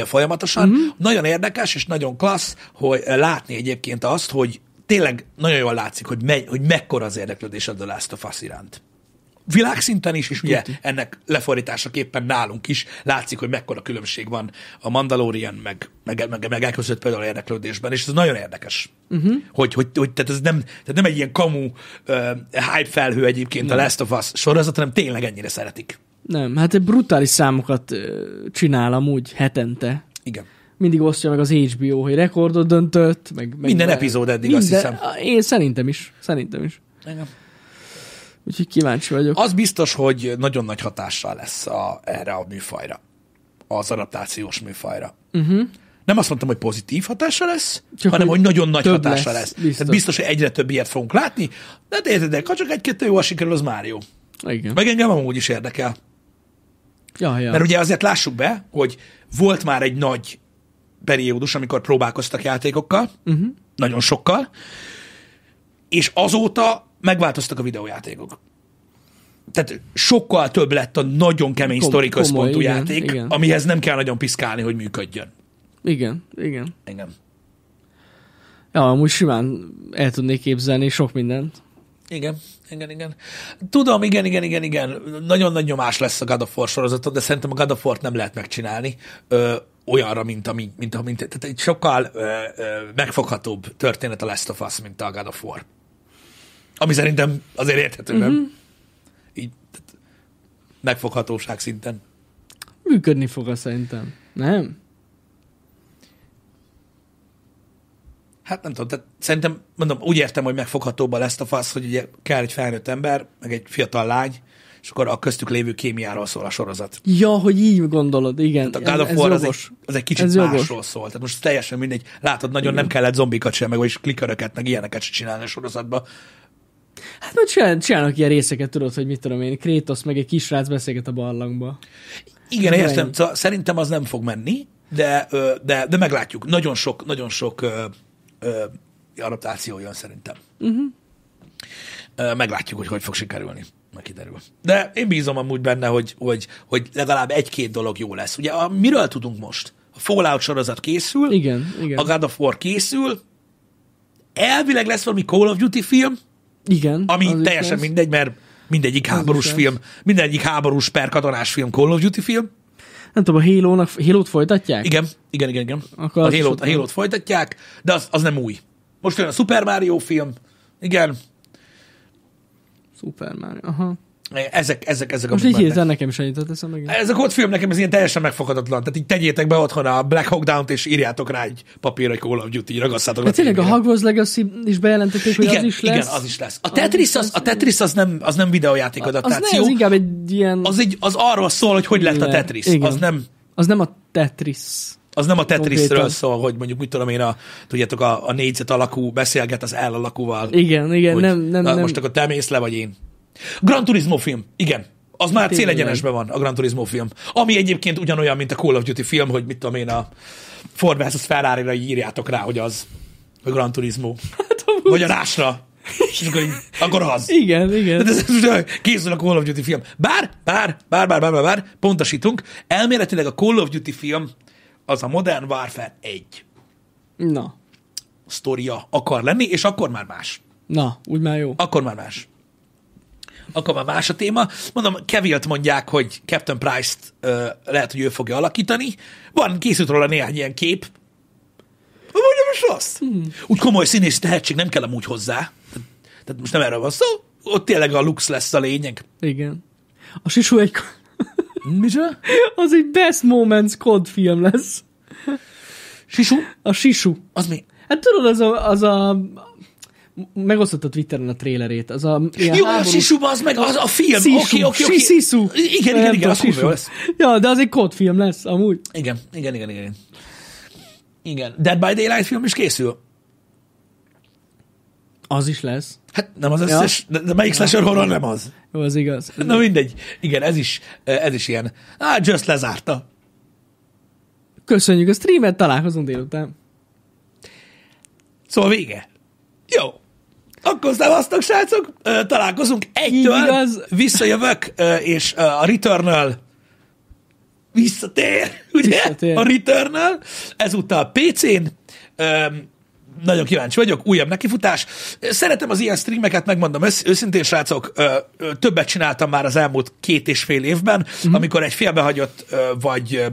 folyamatosan. Uh-huh. Nagyon érdekes és nagyon klassz, hogy látni egyébként azt, hogy tényleg nagyon jól látszik, hogy, me, hogy mekkora az érdeklődés a The Last of Us iránt világszinten is, és ugye ennek lefordításaképpen nálunk is látszik, hogy mekkora különbség van a Mandalorian, meg, meg, meg, meg elközött például érdeklődésben, és ez nagyon érdekes. Uh-huh. Hogy, hogy, hogy, tehát ez nem, tehát nem egy ilyen kamu uh, hype felhő egyébként nem. a Last of Us sorozat, hanem tényleg ennyire szeretik. Nem, hát brutális számokat csinál úgy hetente. Igen mindig osztja meg az HBO, hogy rekordot döntött, meg, meg minden le... epizód eddig minden, azt hiszem. Én szerintem is, szerintem is. Igen. Úgyhogy kíváncsi vagyok. Az biztos, hogy nagyon nagy hatással lesz a, erre a műfajra. Az adaptációs műfajra. Uh-huh. Nem azt mondtam, hogy pozitív hatása lesz, csak hanem, hogy nagyon nagy hatása lesz. lesz. Biztos. Tehát biztos, hogy egyre több ilyet fogunk látni. De hát érted, ha csak egy-kettő jó sikerül, az már jó. Igen. Meg engem amúgy is érdekel. Ja, ja. Mert ugye azért lássuk be, hogy volt már egy nagy periódus, amikor próbálkoztak játékokkal, uh-huh. nagyon sokkal, és azóta megváltoztak a videójátékok. Tehát sokkal több lett a nagyon kemény Kom- sztori központú igen, játék, igen. amihez nem kell nagyon piszkálni, hogy működjön. Igen, igen. Igen. Ja, amúgy simán el tudnék képzelni sok mindent. Igen, igen, igen. Tudom, igen, igen, igen, igen. Nagyon nagy nyomás lesz a God of War sorozaton, de szerintem a God of War-t nem lehet megcsinálni ö, olyanra, mint ami, mint, mint, tehát egy sokkal ö, ö, megfoghatóbb történet a Last of Us, mint a God of War. Ami szerintem azért érthető, uh-huh. nem? Mhm. Így tehát, megfoghatóság szinten. Működni fog a szerintem, nem? Hát nem tudom, tehát szerintem, mondom, úgy értem, hogy megfoghatóban lesz a fasz, hogy ugye kell egy felnőtt ember, meg egy fiatal lány, és akkor a köztük lévő kémiáról szól a sorozat. Ja, hogy így gondolod, igen. Tehát a God of War az egy, az egy kicsit ez másról jogos. szól. Tehát most teljesen mindegy. Látod, nagyon igen. nem kellett zombikat sem, meg vagyis klikereket meg ilyeneket sem csinálni a sorozatba, Hát most csinál, csinálnak ilyen részeket, tudod, hogy mit tudom én, Krétosz meg egy kisrác beszélget a barlangba. Igen, Ez értem, szóval szerintem az nem fog menni, de, de, de meglátjuk. Nagyon sok, nagyon sok ö, ö, adaptáció jön szerintem. Uh-huh. Meglátjuk, hogy hogy fog sikerülni meg kiderül. De én bízom amúgy benne, hogy, hogy, hogy legalább egy-két dolog jó lesz. Ugye a, miről tudunk most? A Fallout sorozat készül, igen, igen. a God of War készül, elvileg lesz valami Call of Duty film, igen. Ami teljesen mindegy, mert mindegyik háborús film, mindegyik háborús per katonás film, Call of Duty film. Nem tudom, a Halo-nak, Halo-t folytatják? Igen, igen, igen, igen. Akkor a Halo-t, a Halo-t folytatják, de az, az nem új. Most jön a Super Mario film, igen. Super Mario, aha. Ezek, ezek, ezek. Most így hirtelen nekem is annyit teszem meg. Ez a kódfilm nekem ez ilyen teljesen megfoghatatlan. Tehát így tegyétek be otthon a Black Hawk Down-t, és írjátok rá egy papír, hogy Call of Duty, ragasszátok. Hát tényleg a Hogwarts Legacy is bejelentették, hogy igen, az is lesz. Igen, az is lesz. A Tetris az, a Tetris az nem, az nem videójáték adaptáció. Az, ne, az inkább egy ilyen... Az, egy, az arról szól, hogy hogy lett a Tetris. Igen. Az nem... Az nem a Tetris. Az nem a Tetrisről szól, hogy mondjuk, mit tudom én, a, tudjátok, a, a négyzet alakú beszélget az L alakúval. Igen, igen, hogy, nem, nem, na, nem. Most akkor te mész le, vagy én. Gran Turismo film, igen. Az már Tényleg. Hát célegyenesben van, a Gran Turismo film. Ami egyébként ugyanolyan, mint a Call of Duty film, hogy mit tudom én, a Ford vs. Ferrari-ra írjátok rá, hogy az a Gran Turismo. Hát, amúgy... Vagy a rásra. És akkor, akkor az. Igen, igen. De hát ez, készül a Call of Duty film. Bár, bár, bár, bár, bár, bár, bár, pontosítunk, elméletileg a Call of Duty film az a Modern Warfare 1 Na. sztoria akar lenni, és akkor már más. Na, úgy már jó. Akkor már más akkor már más a téma. Mondom, Kevilt mondják, hogy Captain Price-t uh, lehet, hogy ő fogja alakítani. Van, készült róla néhány ilyen kép. Mondjam, most rossz. Hmm. Úgy komoly színész tehetség nem kell amúgy hozzá. Tehát most nem erről van szó. Ott tényleg a lux lesz a lényeg. Igen. A sisú egy... Micsoda? Az egy Best Moments kod film lesz. Sisu? A sisu. Az mi? Hát tudod, az a, az a megosztott a Twitteren a trélerét. Az a, Jó, háború... a Sisu, az meg az a film. Okay, okay, okay. Sisu. Igen, igen, igen, az kurva lesz. Ja, de az egy kódfilm lesz, amúgy. Igen, igen, igen, igen. Igen. Dead by Daylight film is készül. Az is lesz. Hát nem az összes, ja. de, de melyik slasher horror nem az. Jó, az igaz. Na mindegy. Igen, ez is, ez is ilyen. Á, Just lezárta. Köszönjük a streamet, találkozunk délután. Szóval vége. Jó. Akkor szevasztok, srácok, találkozunk egytől, igaz. visszajövök, és a return visszatér, ugye? Visszatér. A Returnal, ezúttal PC-n, nagyon kíváncsi vagyok, újabb nekifutás. Szeretem az ilyen streameket, megmondom össz, őszintén, srácok, ö, ö, többet csináltam már az elmúlt két és fél évben, mm-hmm. amikor egy félbehagyott, ö, vagy,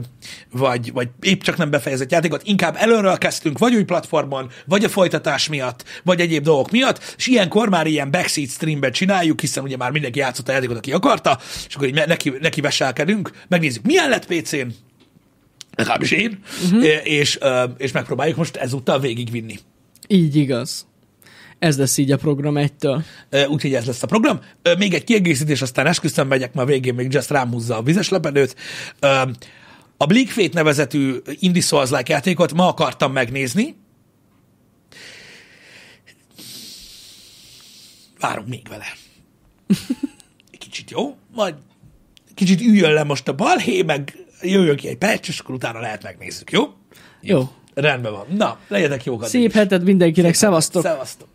vagy, vagy épp csak nem befejezett játékot, inkább előről kezdtünk, vagy új platformon, vagy a folytatás miatt, vagy egyéb dolgok miatt, és ilyenkor már ilyen backseat streambe csináljuk, hiszen ugye már mindenki játszott a játékot, aki akarta, és akkor így neki, neki veselkedünk, megnézzük, milyen lett PC-n, legalábbis én, uh-huh. és, és megpróbáljuk most ezúttal végigvinni. Így igaz. Ez lesz így a program egytől. Úgyhogy ez lesz a program. Még egy kiegészítés, aztán esküszöm megyek, ma végén még Just rám húzza a vizes lepedőt. A Bleak Fate nevezetű Indie Souls -like játékot ma akartam megnézni. Várunk még vele. Kicsit jó, majd kicsit üljön le most a balhé, meg jöjjön ki egy perc, és akkor utána lehet megnézzük, jó? Jó. jó. Rendben van. Na, legyetek jók. Szép is. hetet mindenkinek, szevasztok! Szevasztok!